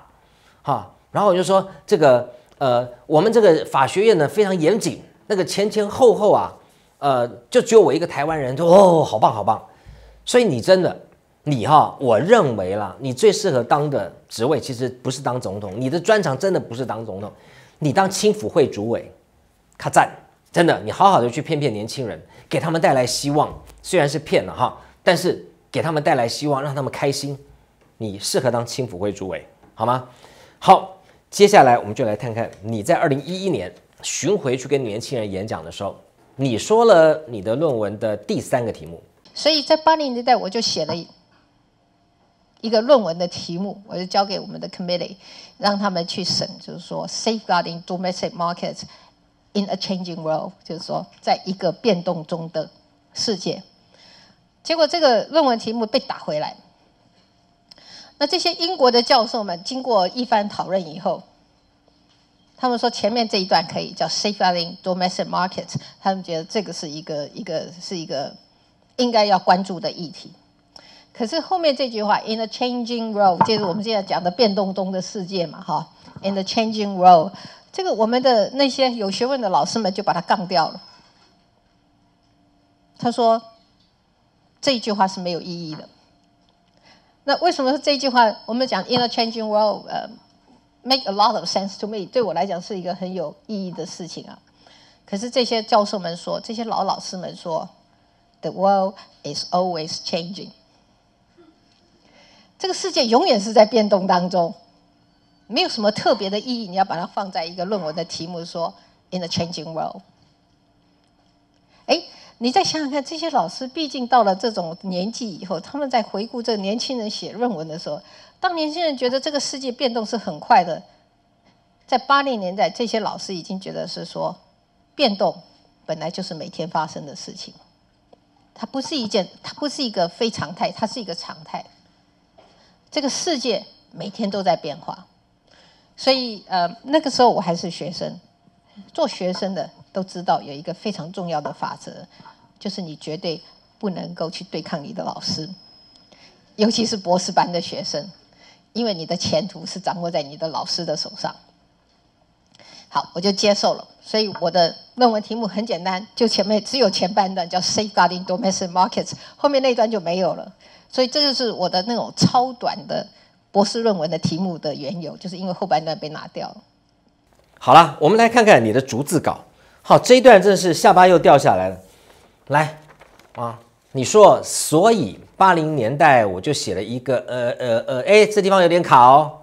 哈。然后我就说，这个呃，我们这个法学院呢非常严谨，那个前前后后啊，呃，就只有我一个台湾人，就哦，好棒，好棒。所以你真的，你哈，我认为啦，你最适合当的职位其实不是当总统，你的专长真的不是当总统，你当青辅会主委，卡赞，真的，你好好的去骗骗年轻人。给他们带来希望，虽然是骗了哈，但是给他们带来希望，让他们开心，你适合当青辅会主委，好吗？好，接下来我们就来看看你在二零一一年巡回去跟年轻人演讲的时候，你说了你的论文的第三个题目。所以在八零年代，我就写了一个论文的题目，我就交给我们的 committee，让他们去审，就是说 safeguarding domestic markets。In a changing world，就是说，在一个变动中的世界，结果这个论文题目被打回来。那这些英国的教授们经过一番讨论以后，他们说前面这一段可以叫 “shifting domestic market”，他们觉得这个是一个一个是一个应该要关注的议题。可是后面这句话 “in a changing world”，就是我们现在讲的变动中的世界嘛，哈，“in a changing world”。这个我们的那些有学问的老师们就把它杠掉了。他说这一句话是没有意义的。那为什么说这一句话？我们讲 In a changing world，呃，make a lot of sense to me，对我来讲是一个很有意义的事情啊。可是这些教授们说，这些老老师们说，the world is always changing，这个世界永远是在变动当中。没有什么特别的意义，你要把它放在一个论文的题目说 "In a changing world"。哎，你再想想看，这些老师毕竟到了这种年纪以后，他们在回顾这年轻人写论文的时候，当年轻人觉得这个世界变动是很快的，在八零年代，这些老师已经觉得是说，变动本来就是每天发生的事情，它不是一件，它不是一个非常态，它是一个常态。这个世界每天都在变化。所以，呃，那个时候我还是学生，做学生的都知道有一个非常重要的法则，就是你绝对不能够去对抗你的老师，尤其是博士班的学生，因为你的前途是掌握在你的老师的手上。好，我就接受了，所以我的论文题目很简单，就前面只有前半段叫 “Safe guarding domestic markets”，后面那段就没有了。所以这就是我的那种超短的。博士论文的题目的缘由，就是因为后半段被拿掉了。好了，我们来看看你的逐字稿。好，这一段正是下巴又掉下来了。来，啊，你说，所以八零年代我就写了一个，呃呃呃，哎，这地方有点卡哦。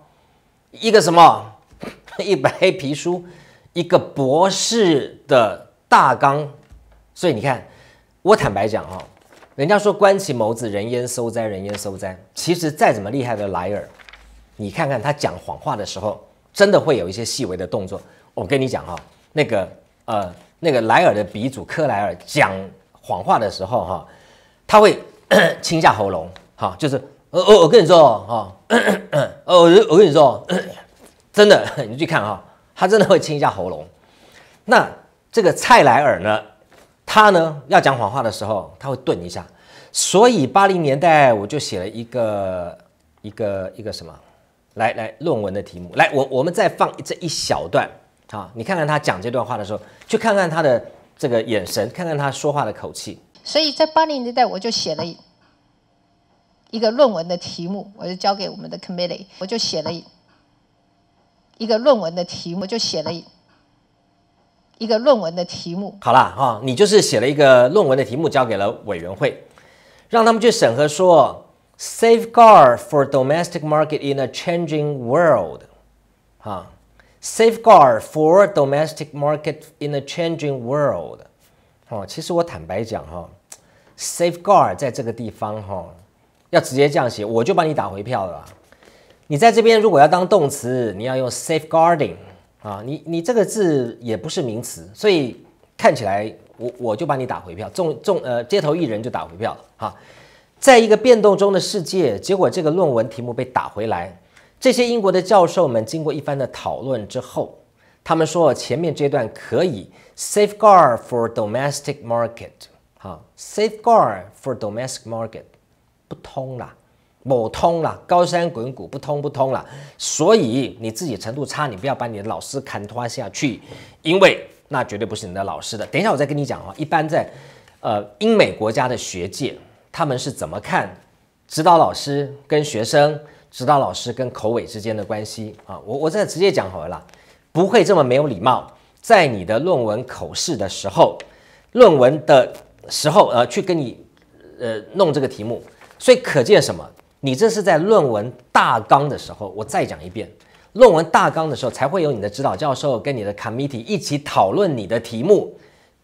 一个什么，一本黑皮书，一个博士的大纲。所以你看，我坦白讲哦，人家说观其眸子，人焉收哉，人焉收哉。其实再怎么厉害的莱尔，你看看他讲谎话的时候，真的会有一些细微的动作。我跟你讲哈，那个呃，那个莱尔的鼻祖克莱尔讲谎话的时候哈，他会清 一下喉咙。哈，就是呃我我跟你说哈，呃我我跟你说，真的，你去看哈，他真的会清一下喉咙。那这个蔡莱尔呢？他呢要讲谎话的时候，他会顿一下。所以八零年代我就写了一个一个一个什么来来论文的题目。来，我我们再放这一小段啊，你看看他讲这段话的时候，去看看他的这个眼神，看看他说话的口气。所以在八零年代我就写了一个论文的题目，我就交给我们的 committee，我就写了一个论文的题目，就写了。一个论文的题目，好了哈，你就是写了一个论文的题目，交给了委员会，让他们去审核。说 “safeguard for domestic market in a changing world”，啊，“safeguard for domestic market in a changing world”。哦，其实我坦白讲哈，“safeguard” 在这个地方哈，要直接这样写，我就把你打回票了。你在这边如果要当动词，你要用 “safeguarding”。啊，你你这个字也不是名词，所以看起来我我就帮你打回票，中中呃街头艺人就打回票了哈，在一个变动中的世界，结果这个论文题目被打回来，这些英国的教授们经过一番的讨论之后，他们说前面这段可以 safeguard for domestic market 哈 safeguard for domestic market 不通了。某通了，高山滚谷不通不通了，所以你自己程度差，你不要把你的老师砍拖下去，因为那绝对不是你的老师的。等一下我再跟你讲啊，一般在，呃，英美国家的学界，他们是怎么看指导老师跟学生、指导老师跟口尾之间的关系啊？我我再直接讲好了，不会这么没有礼貌。在你的论文口试的时候，论文的时候呃去跟你呃弄这个题目，所以可见什么？你这是在论文大纲的时候，我再讲一遍。论文大纲的时候，才会有你的指导教授跟你的 committee 一起讨论你的题目，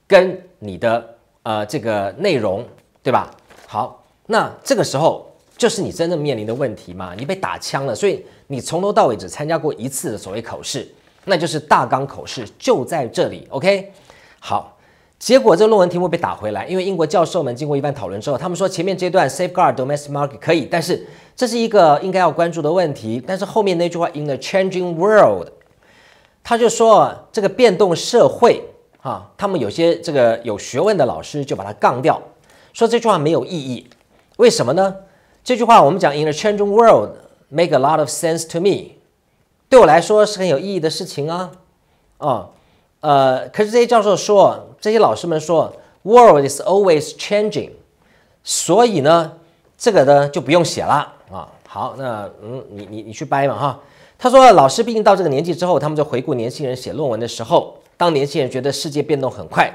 跟你的呃这个内容，对吧？好，那这个时候就是你真正面临的问题嘛，你被打枪了，所以你从头到尾只参加过一次的所谓口试，那就是大纲口试，就在这里。OK，好。结果，这个论文题目被打回来，因为英国教授们经过一番讨论之后，他们说前面这段 safeguard domestic market 可以，但是这是一个应该要关注的问题。但是后面那句话 in the changing world，他就说这个变动社会啊，他们有些这个有学问的老师就把它杠掉，说这句话没有意义。为什么呢？这句话我们讲 in the changing world make a lot of sense to me，对我来说是很有意义的事情啊啊。呃，可是这些教授说，这些老师们说，world is always changing，所以呢，这个呢就不用写了啊。好，那嗯，你你你去掰嘛哈。他说，老师毕竟到这个年纪之后，他们就回顾年轻人写论文的时候，当年轻人觉得世界变动很快，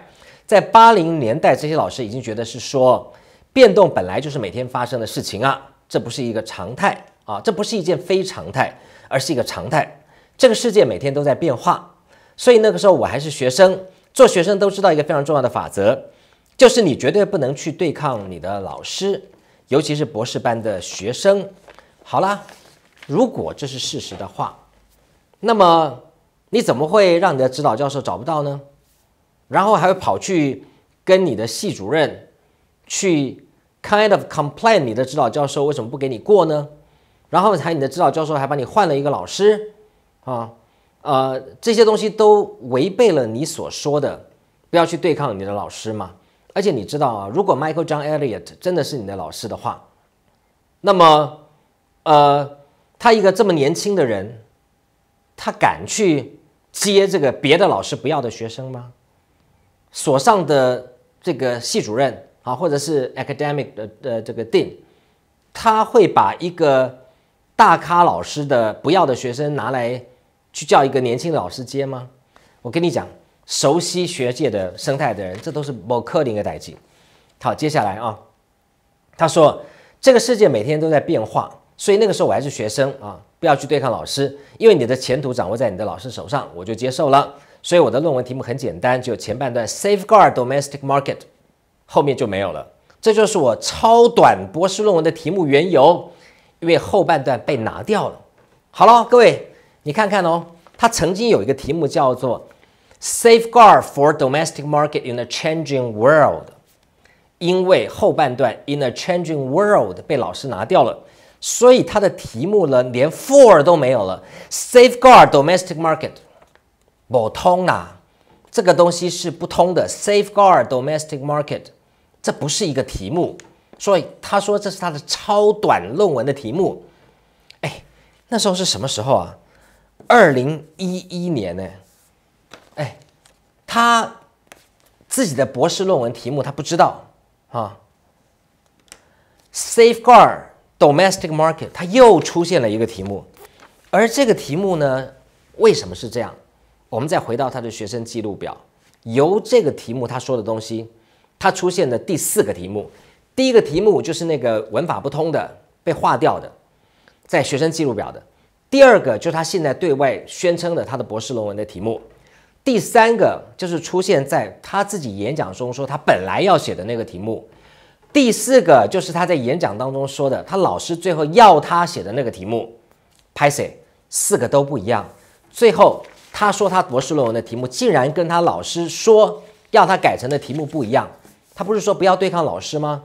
在八零年代，这些老师已经觉得是说，变动本来就是每天发生的事情啊，这不是一个常态啊，这不是一件非常态，而是一个常态。这个世界每天都在变化。所以那个时候我还是学生，做学生都知道一个非常重要的法则，就是你绝对不能去对抗你的老师，尤其是博士班的学生。好了，如果这是事实的话，那么你怎么会让你的指导教授找不到呢？然后还会跑去跟你的系主任去 kind of complain 你的指导教授为什么不给你过呢？然后才你的指导教授还把你换了一个老师啊。呃，这些东西都违背了你所说的，不要去对抗你的老师嘛。而且你知道啊，如果 Michael John Elliott 真的是你的老师的话，那么，呃，他一个这么年轻的人，他敢去接这个别的老师不要的学生吗？所上的这个系主任啊，或者是 academic 的呃这个 Dean，他会把一个大咖老师的不要的学生拿来？去叫一个年轻的老师接吗？我跟你讲，熟悉学界的生态的人，这都是某科林的代际。好，接下来啊，他说这个世界每天都在变化，所以那个时候我还是学生啊，不要去对抗老师，因为你的前途掌握在你的老师手上，我就接受了。所以我的论文题目很简单，就前半段 safeguard domestic market，后面就没有了。这就是我超短博士论文的题目缘由，因为后半段被拿掉了。好了，各位。你看看哦，它曾经有一个题目叫做 “Safeguard for domestic market in a changing world”，因为后半段 “in a changing world” 被老师拿掉了，所以它的题目呢连 “for” 都没有了，“Safeguard domestic market” 不通啊，这个东西是不通的，“Safeguard domestic market” 这不是一个题目，所以他说这是他的超短论文的题目。哎，那时候是什么时候啊？二零一一年呢，哎，他自己的博士论文题目他不知道啊，safeguard domestic market，他又出现了一个题目，而这个题目呢，为什么是这样？我们再回到他的学生记录表，由这个题目他说的东西，他出现的第四个题目，第一个题目就是那个文法不通的被划掉的，在学生记录表的。第二个就是他现在对外宣称的他的博士论文的题目，第三个就是出现在他自己演讲中说他本来要写的那个题目，第四个就是他在演讲当中说的他老师最后要他写的那个题目 p y 四个都不一样。最后他说他博士论文的题目竟然跟他老师说要他改成的题目不一样。他不是说不要对抗老师吗？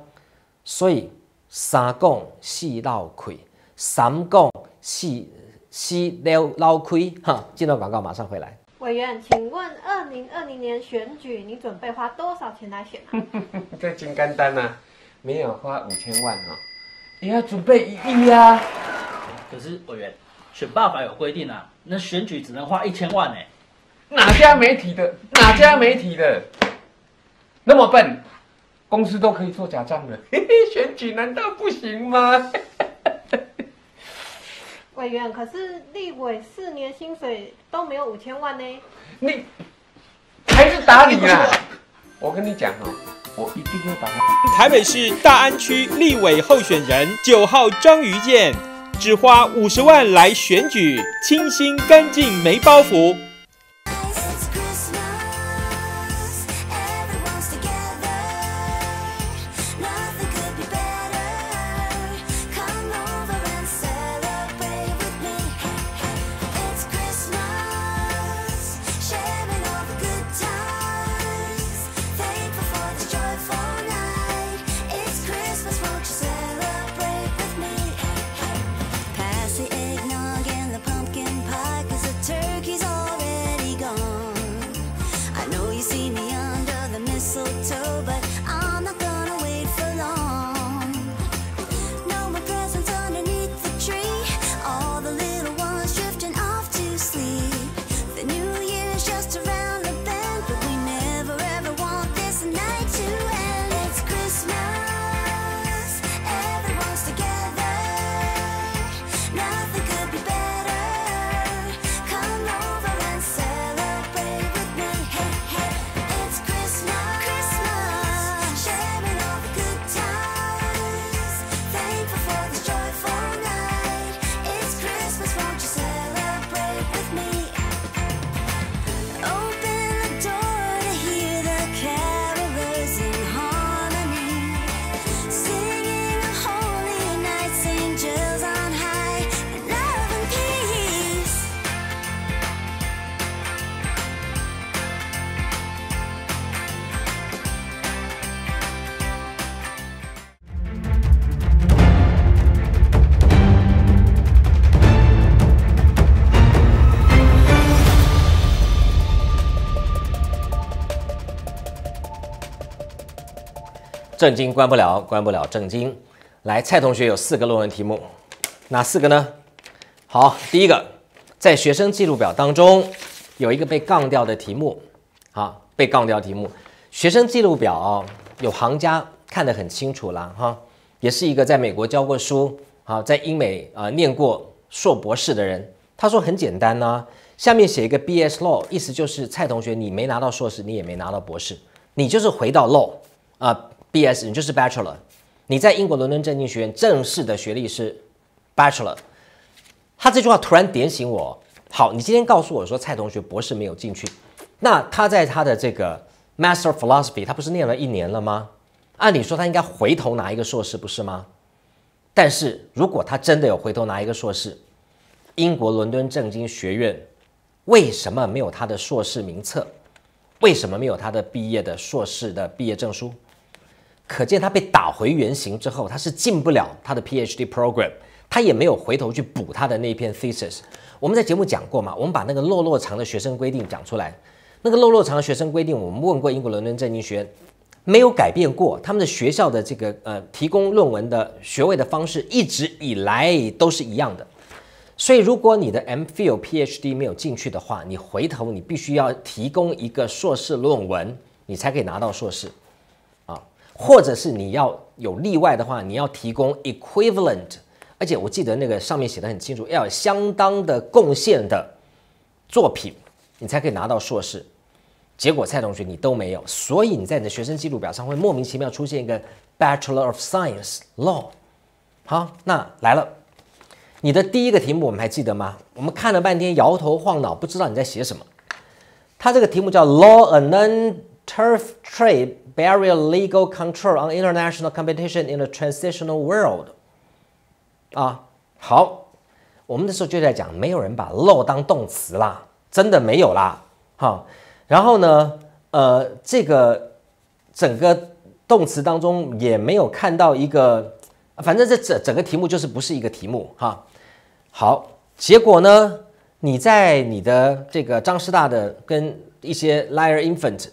所以三共细到鬼，三共细吸老捞亏哈！进到广告马上回来。委员，请问二零二零年选举，你准备花多少钱来选啊？在金刚单呐，没有花五千万哦。也要准备一亿啊！可是委员，选罢法有规定啊，那选举只能花一千万哎。哪家媒体的？哪家媒体的？那么笨，公司都可以做假账了，选举难道不行吗？委员，可是立委四年薪水都没有五千万呢。你，还是打你啊！我跟你讲哦，我一定会打他。台北市大安区立委候选人九号张瑜健，只花五十万来选举，清新干净没包袱。正经关不了，关不了正经。来，蔡同学有四个论文题目，哪四个呢？好，第一个，在学生记录表当中有一个被杠掉的题目，啊，被杠掉题目。学生记录表有行家看得很清楚了哈，也是一个在美国教过书，啊，在英美啊念过硕博士的人。他说很简单呐，下面写一个 BS Law，意思就是蔡同学你没拿到硕士，你也没拿到博士，你就是回到 Law 啊。B.S. 你就是 Bachelor，你在英国伦敦政经学院正式的学历是 Bachelor。他这句话突然点醒我。好，你今天告诉我说蔡同学博士没有进去，那他在他的这个 Master Philosophy，他不是念了一年了吗？按理说他应该回头拿一个硕士，不是吗？但是如果他真的有回头拿一个硕士，英国伦敦政经学院为什么没有他的硕士名册？为什么没有他的毕业的硕士的毕业证书？可见他被打回原形之后，他是进不了他的 PhD program，他也没有回头去补他的那篇 thesis。我们在节目讲过嘛，我们把那个落落长的学生规定讲出来。那个落落长的学生规定，我们问过英国伦敦政经学院，没有改变过，他们的学校的这个呃提供论文的学位的方式一直以来都是一样的。所以，如果你的 MPhil PhD 没有进去的话，你回头你必须要提供一个硕士论文，你才可以拿到硕士。或者是你要有例外的话，你要提供 equivalent，而且我记得那个上面写的很清楚，要有相当的贡献的作品，你才可以拿到硕士。结果蔡同学你都没有，所以你在你的学生记录表上会莫名其妙出现一个 Bachelor of Science Law。好，那来了，你的第一个题目我们还记得吗？我们看了半天摇头晃脑，不知道你在写什么。它这个题目叫 Law and a n d Turf Trade。Barrier legal control on international competition in a transitional world。啊，好，我们那时候就在讲，没有人把 law 当动词啦，真的没有啦，哈。然后呢，呃，这个整个动词当中也没有看到一个，反正这整整个题目就是不是一个题目，哈。好，结果呢，你在你的这个张师大的跟一些 liar infant。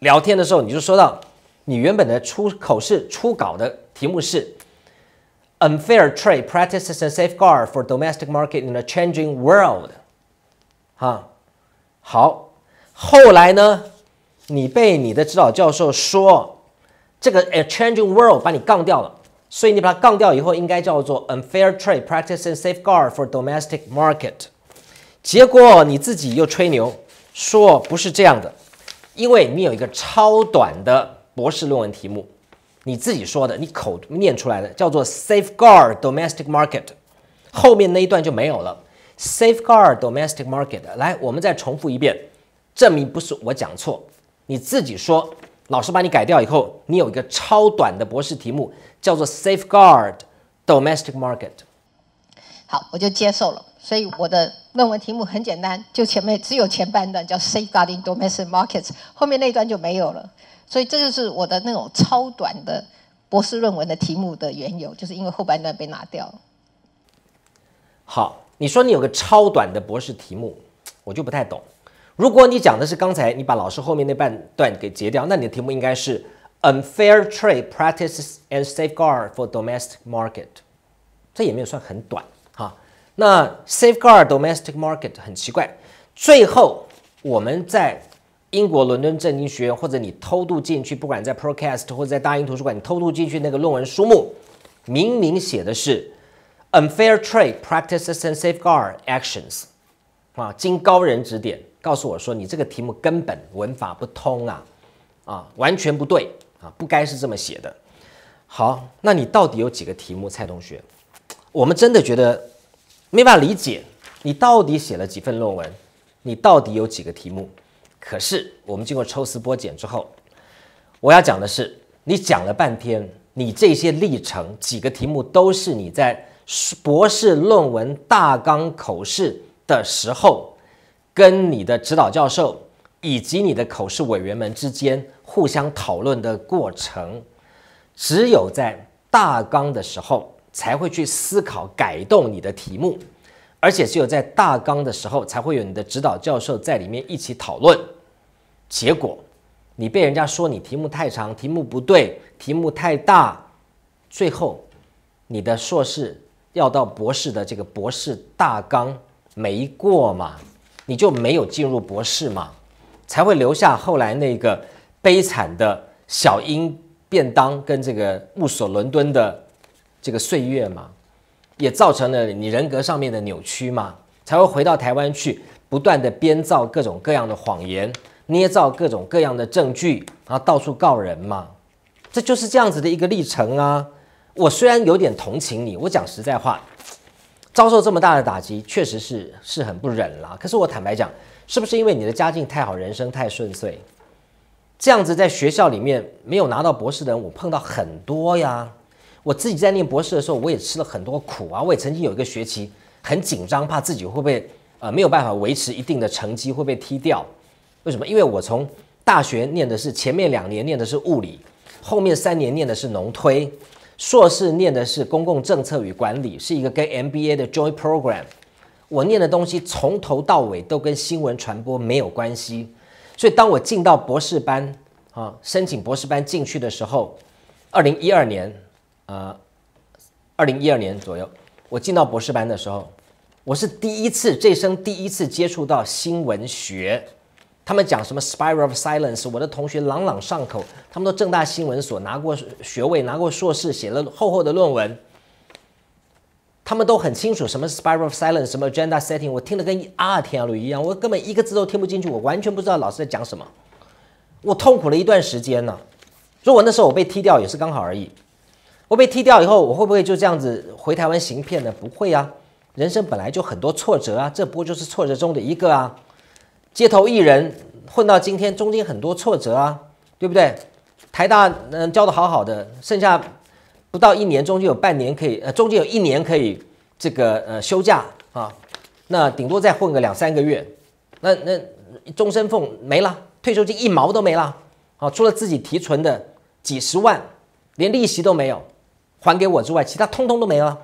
聊天的时候，你就说到，你原本的出口是初稿的题目是，unfair trade practices and safeguard for domestic market in a changing world，哈，好，后来呢，你被你的指导教授说这个 a changing world 把你杠掉了，所以你把它杠掉以后，应该叫做 unfair trade practices and safeguard for domestic market，结果你自己又吹牛说不是这样的。因为你有一个超短的博士论文题目，你自己说的，你口念出来的，叫做 safeguard domestic market，后面那一段就没有了。safeguard domestic market，来，我们再重复一遍，证明不是我讲错，你自己说，老师把你改掉以后，你有一个超短的博士题目，叫做 safeguard domestic market。好，我就接受了。所以我的论文题目很简单，就前面只有前半段叫 Safeguarding Domestic Markets，后面那一段就没有了。所以这就是我的那种超短的博士论文的题目的缘由，就是因为后半段被拿掉了。好，你说你有个超短的博士题目，我就不太懂。如果你讲的是刚才你把老师后面那半段给截掉，那你的题目应该是 Unfair Trade Practices and Safeguard for Domestic Market，这也没有算很短。那 safeguard domestic market 很奇怪，最后我们在英国伦敦政经学院，或者你偷渡进去，不管在 p r o c a s t 或者在大英图书馆，你偷渡进去那个论文书目，明明写的是 unfair trade practices and safeguard actions，啊，经高人指点，告诉我说你这个题目根本文法不通啊，啊，完全不对啊，不该是这么写的。好，那你到底有几个题目，蔡同学？我们真的觉得。没法理解你到底写了几份论文，你到底有几个题目？可是我们经过抽丝剥茧之后，我要讲的是，你讲了半天，你这些历程、几个题目都是你在博士论文大纲口试的时候，跟你的指导教授以及你的口试委员们之间互相讨论的过程。只有在大纲的时候。才会去思考改动你的题目，而且只有在大纲的时候，才会有你的指导教授在里面一起讨论。结果，你被人家说你题目太长，题目不对，题目太大。最后，你的硕士要到博士的这个博士大纲没过嘛，你就没有进入博士嘛，才会留下后来那个悲惨的小英便当跟这个木索伦敦的。这个岁月嘛，也造成了你人格上面的扭曲嘛，才会回到台湾去，不断的编造各种各样的谎言，捏造各种各样的证据，然后到处告人嘛，这就是这样子的一个历程啊。我虽然有点同情你，我讲实在话，遭受这么大的打击，确实是是很不忍了。可是我坦白讲，是不是因为你的家境太好，人生太顺遂，这样子在学校里面没有拿到博士的人，我碰到很多呀。我自己在念博士的时候，我也吃了很多苦啊！我也曾经有一个学期很紧张，怕自己会被呃没有办法维持一定的成绩会被踢掉。为什么？因为我从大学念的是前面两年念的是物理，后面三年念的是农推，硕士念的是公共政策与管理，是一个跟 MBA 的 joint program。我念的东西从头到尾都跟新闻传播没有关系，所以当我进到博士班啊，申请博士班进去的时候，二零一二年。呃，二零一二年左右，我进到博士班的时候，我是第一次，这生第一次接触到新闻学。他们讲什么 spiral of silence，我的同学朗朗上口，他们都正大新闻所拿过学位，拿过硕士，写了厚厚的论文。他们都很清楚什么是 spiral of silence，什么 agenda setting，我听得跟阿天路一样，我根本一个字都听不进去，我完全不知道老师在讲什么。我痛苦了一段时间呢，所以我那时候我被踢掉也是刚好而已。我被踢掉以后，我会不会就这样子回台湾行骗呢？不会啊，人生本来就很多挫折啊，这不过就是挫折中的一个啊。街头艺人混到今天，中间很多挫折啊，对不对？台大嗯教的好好的，剩下不到一年，中间有半年可以，呃，中间有一年可以这个呃休假啊，那顶多再混个两三个月，那那终身俸没了，退休金一毛都没了啊，除了自己提存的几十万，连利息都没有。还给我之外，其他通通都没了，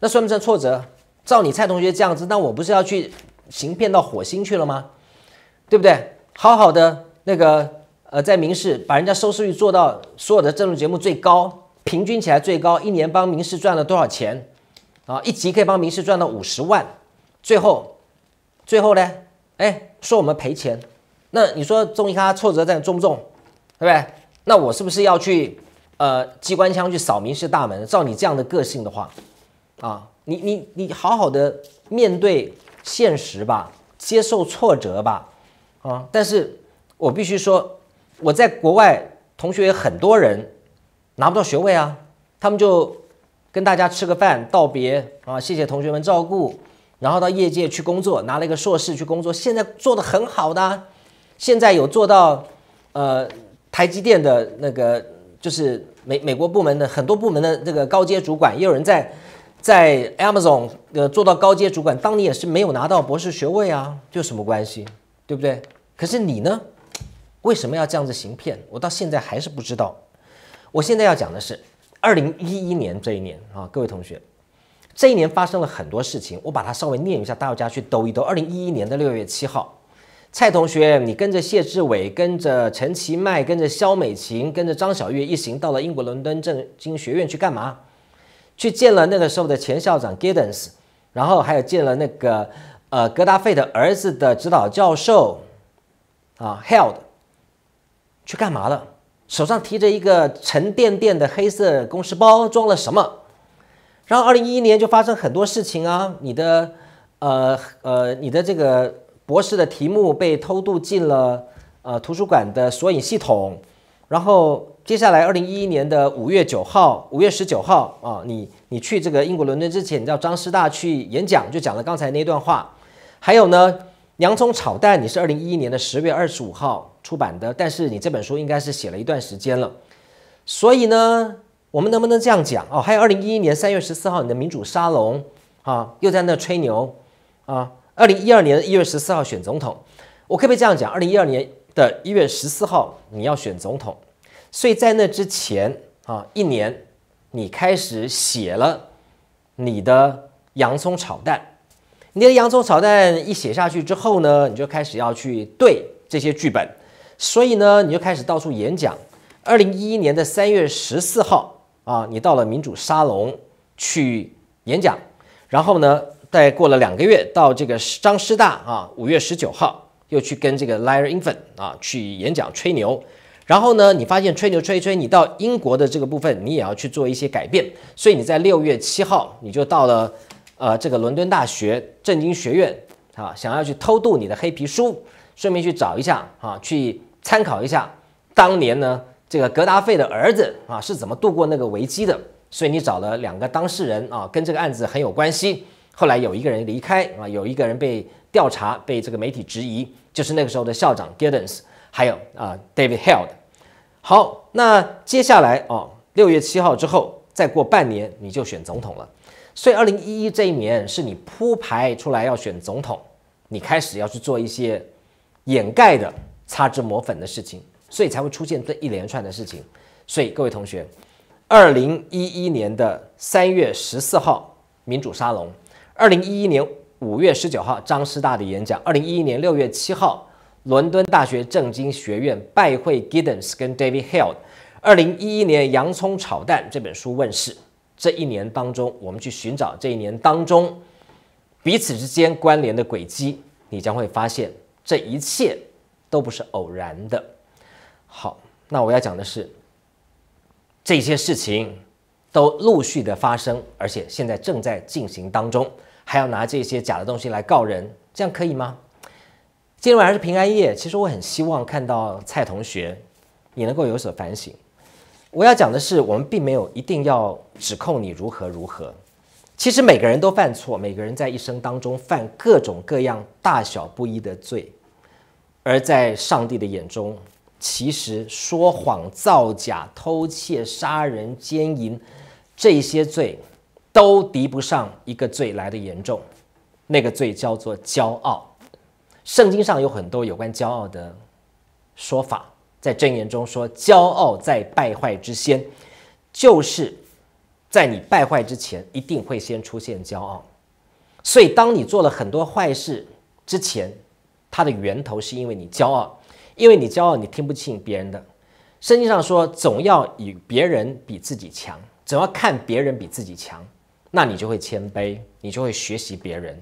那算不算挫折？照你蔡同学这样子，那我不是要去行骗到火星去了吗？对不对？好好的那个呃，在民事把人家收视率做到所有的政治节目最高，平均起来最高，一年帮民事赚了多少钱？啊，一集可以帮民事赚到五十万，最后，最后呢？哎，说我们赔钱，那你说中艺咖挫折在重不重？对不对？那我是不是要去？呃，机关枪去扫民事大门。照你这样的个性的话，啊，你你你好好的面对现实吧，接受挫折吧，啊！但是，我必须说，我在国外同学有很多人拿不到学位啊，他们就跟大家吃个饭道别啊，谢谢同学们照顾，然后到业界去工作，拿了一个硕士去工作，现在做的很好的，现在有做到呃台积电的那个。就是美美国部门的很多部门的这个高阶主管，也有人在，在 Amazon 呃做到高阶主管，当你也是没有拿到博士学位啊，就什么关系，对不对？可是你呢，为什么要这样子行骗？我到现在还是不知道。我现在要讲的是，二零一一年这一年啊，各位同学，这一年发生了很多事情，我把它稍微念一下，大家去兜一兜。二零一一年的六月七号。蔡同学，你跟着谢志伟，跟着陈其迈、跟着肖美琴，跟着张小月一行，到了英国伦敦政经学院去干嘛？去见了那个时候的前校长 g i d d e n s 然后还有见了那个呃格达费的儿子的指导教授啊 Held，去干嘛了？手上提着一个沉甸甸的黑色公事包，装了什么？然后2011年就发生很多事情啊，你的呃呃，你的这个。博士的题目被偷渡进了呃图书馆的索引系统，然后接下来二零一一年的五月九号、五月十九号啊，你你去这个英国伦敦之前，到张师大去演讲，就讲了刚才那段话。还有呢，洋葱炒蛋你是二零一一年的十月二十五号出版的，但是你这本书应该是写了一段时间了，所以呢，我们能不能这样讲哦？还有二零一一年三月十四号你的民主沙龙啊，又在那吹牛啊。二零一二年一月十四号选总统，我可不可以这样讲？二零一二年的一月十四号你要选总统，所以在那之前啊，一年你开始写了你的洋葱炒蛋，你的洋葱炒蛋一写下去之后呢，你就开始要去对这些剧本，所以呢，你就开始到处演讲。二零一一年的三月十四号啊，你到了民主沙龙去演讲，然后呢？再过了两个月，到这个张师大啊，五月十九号又去跟这个 Liar i n f a n t 啊去演讲吹牛。然后呢，你发现吹牛吹一吹，你到英国的这个部分你也要去做一些改变。所以你在六月七号你就到了呃这个伦敦大学政经学院啊，想要去偷渡你的黑皮书，顺便去找一下啊，去参考一下当年呢这个格达费的儿子啊是怎么度过那个危机的。所以你找了两个当事人啊，跟这个案子很有关系。后来有一个人离开啊，有一个人被调查，被这个媒体质疑，就是那个时候的校长 Giddens，还有啊 David Held。好，那接下来哦，六月七号之后，再过半年你就选总统了，所以二零一一年这一年是你铺排出来要选总统，你开始要去做一些掩盖的、擦脂抹粉的事情，所以才会出现这一连串的事情。所以各位同学，二零一一年的三月十四号民主沙龙。二零一一年五月十九号，张师大的演讲；二零一一年六月七号，伦敦大学政经学院拜会 Giddens 跟 David h i l l 二零一一年《洋葱炒蛋》这本书问世。这一年当中，我们去寻找这一年当中彼此之间关联的轨迹，你将会发现这一切都不是偶然的。好，那我要讲的是，这些事情都陆续的发生，而且现在正在进行当中。还要拿这些假的东西来告人，这样可以吗？今天晚上是平安夜，其实我很希望看到蔡同学你能够有所反省。我要讲的是，我们并没有一定要指控你如何如何。其实每个人都犯错，每个人在一生当中犯各种各样、大小不一的罪。而在上帝的眼中，其实说谎、造假、偷窃、杀人、奸淫这些罪。都敌不上一个罪来的严重，那个罪叫做骄傲。圣经上有很多有关骄傲的说法，在箴言中说：“骄傲在败坏之先，就是在你败坏之前，一定会先出现骄傲。”所以，当你做了很多坏事之前，它的源头是因为你骄傲，因为你骄傲，你听不进别人的。圣经上说：“总要以别人比自己强，总要看别人比自己强。”那你就会谦卑，你就会学习别人。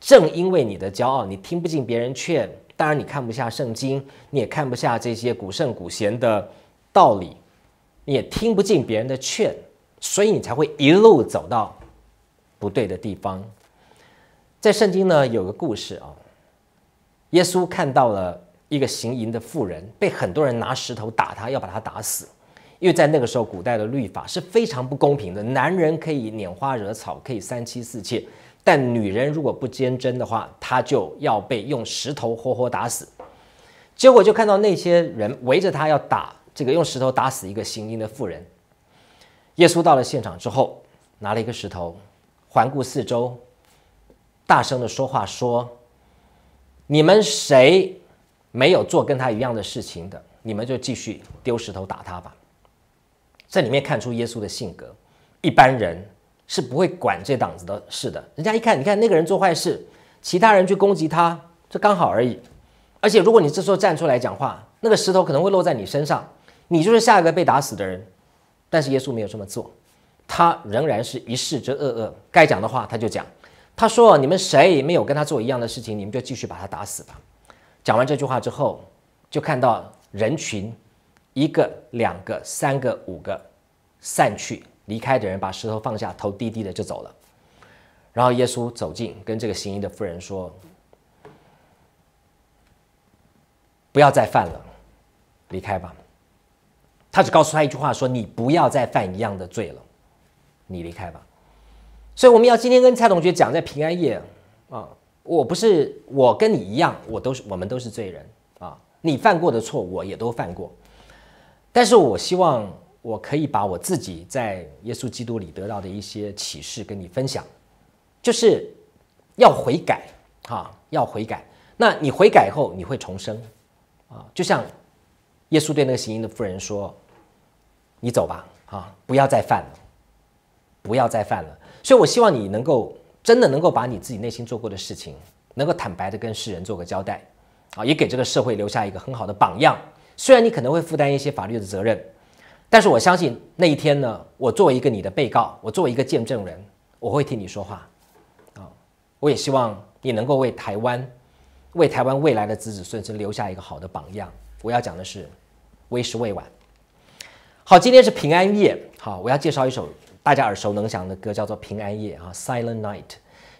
正因为你的骄傲，你听不进别人劝，当然你看不下圣经，你也看不下这些古圣古贤的道理，你也听不进别人的劝，所以你才会一路走到不对的地方。在圣经呢有个故事啊，耶稣看到了一个行淫的妇人，被很多人拿石头打他，要把他打死。因为在那个时候，古代的律法是非常不公平的。男人可以拈花惹草，可以三妻四妾，但女人如果不坚贞的话，她就要被用石头活活打死。结果就看到那些人围着他要打，这个用石头打死一个行淫的妇人。耶稣到了现场之后，拿了一个石头，环顾四周，大声的说：“话说，你们谁没有做跟他一样的事情的，你们就继续丢石头打他吧。”在里面看出耶稣的性格，一般人是不会管这档子的事的。人家一看，你看那个人做坏事，其他人去攻击他，这刚好而已。而且如果你这时候站出来讲话，那个石头可能会落在你身上，你就是下一个被打死的人。但是耶稣没有这么做，他仍然是一世之恶恶，该讲的话他就讲。他说：“你们谁没有跟他做一样的事情，你们就继续把他打死吧。”讲完这句话之后，就看到人群。一个、两个、三个、五个，散去离开的人把石头放下，头低低的就走了。然后耶稣走近，跟这个行医的妇人说：“不要再犯了，离开吧。”他只告诉他一句话：“说你不要再犯一样的罪了，你离开吧。”所以我们要今天跟蔡同学讲，在平安夜啊，我不是我跟你一样，我都是我们都是罪人啊，你犯过的错我也都犯过。但是我希望我可以把我自己在耶稣基督里得到的一些启示跟你分享，就是要悔改啊，要悔改。那你悔改后你会重生啊，就像耶稣对那个行淫的妇人说：“你走吧，啊，不要再犯了，不要再犯了。”所以，我希望你能够真的能够把你自己内心做过的事情，能够坦白的跟世人做个交代啊，也给这个社会留下一个很好的榜样。虽然你可能会负担一些法律的责任，但是我相信那一天呢，我作为一个你的被告，我作为一个见证人，我会替你说话，啊，我也希望你能够为台湾，为台湾未来的子子孙孙留下一个好的榜样。我要讲的是，为时未晚。好，今天是平安夜，好，我要介绍一首大家耳熟能详的歌，叫做《平安夜》啊，《Silent Night》。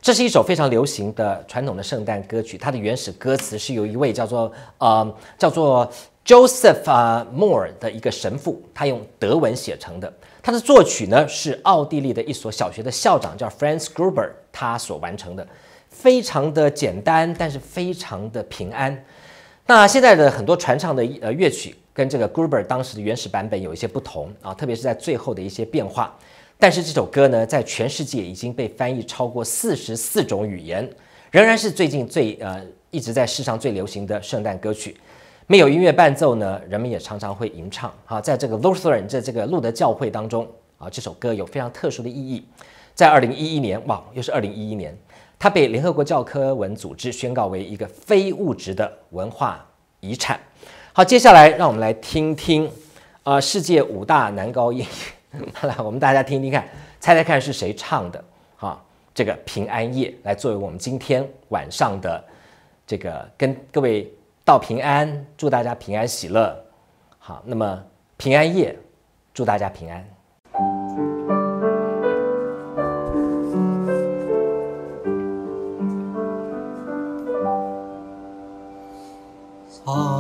这是一首非常流行的传统的圣诞歌曲，它的原始歌词是由一位叫做呃叫做。Joseph Moore 的一个神父，他用德文写成的。他的作曲呢是奥地利的一所小学的校长叫 Franz Gruber，他所完成的，非常的简单，但是非常的平安。那现在的很多传唱的呃乐曲跟这个 Gruber 当时的原始版本有一些不同啊，特别是在最后的一些变化。但是这首歌呢，在全世界已经被翻译超过四十四种语言，仍然是最近最呃一直在世上最流行的圣诞歌曲。没有音乐伴奏呢，人们也常常会吟唱啊。在这个 Lutheran，在这个路德教会当中啊，这首歌有非常特殊的意义。在二零一一年，哇，又是二零一一年，它被联合国教科文组织宣告为一个非物质的文化遗产。好，接下来让我们来听听啊，世界五大男高音，来，我们大家听听看，猜猜看是谁唱的啊？这个平安夜，来作为我们今天晚上的这个跟各位。到平安，祝大家平安喜乐。好，那么平安夜，祝大家平安。好。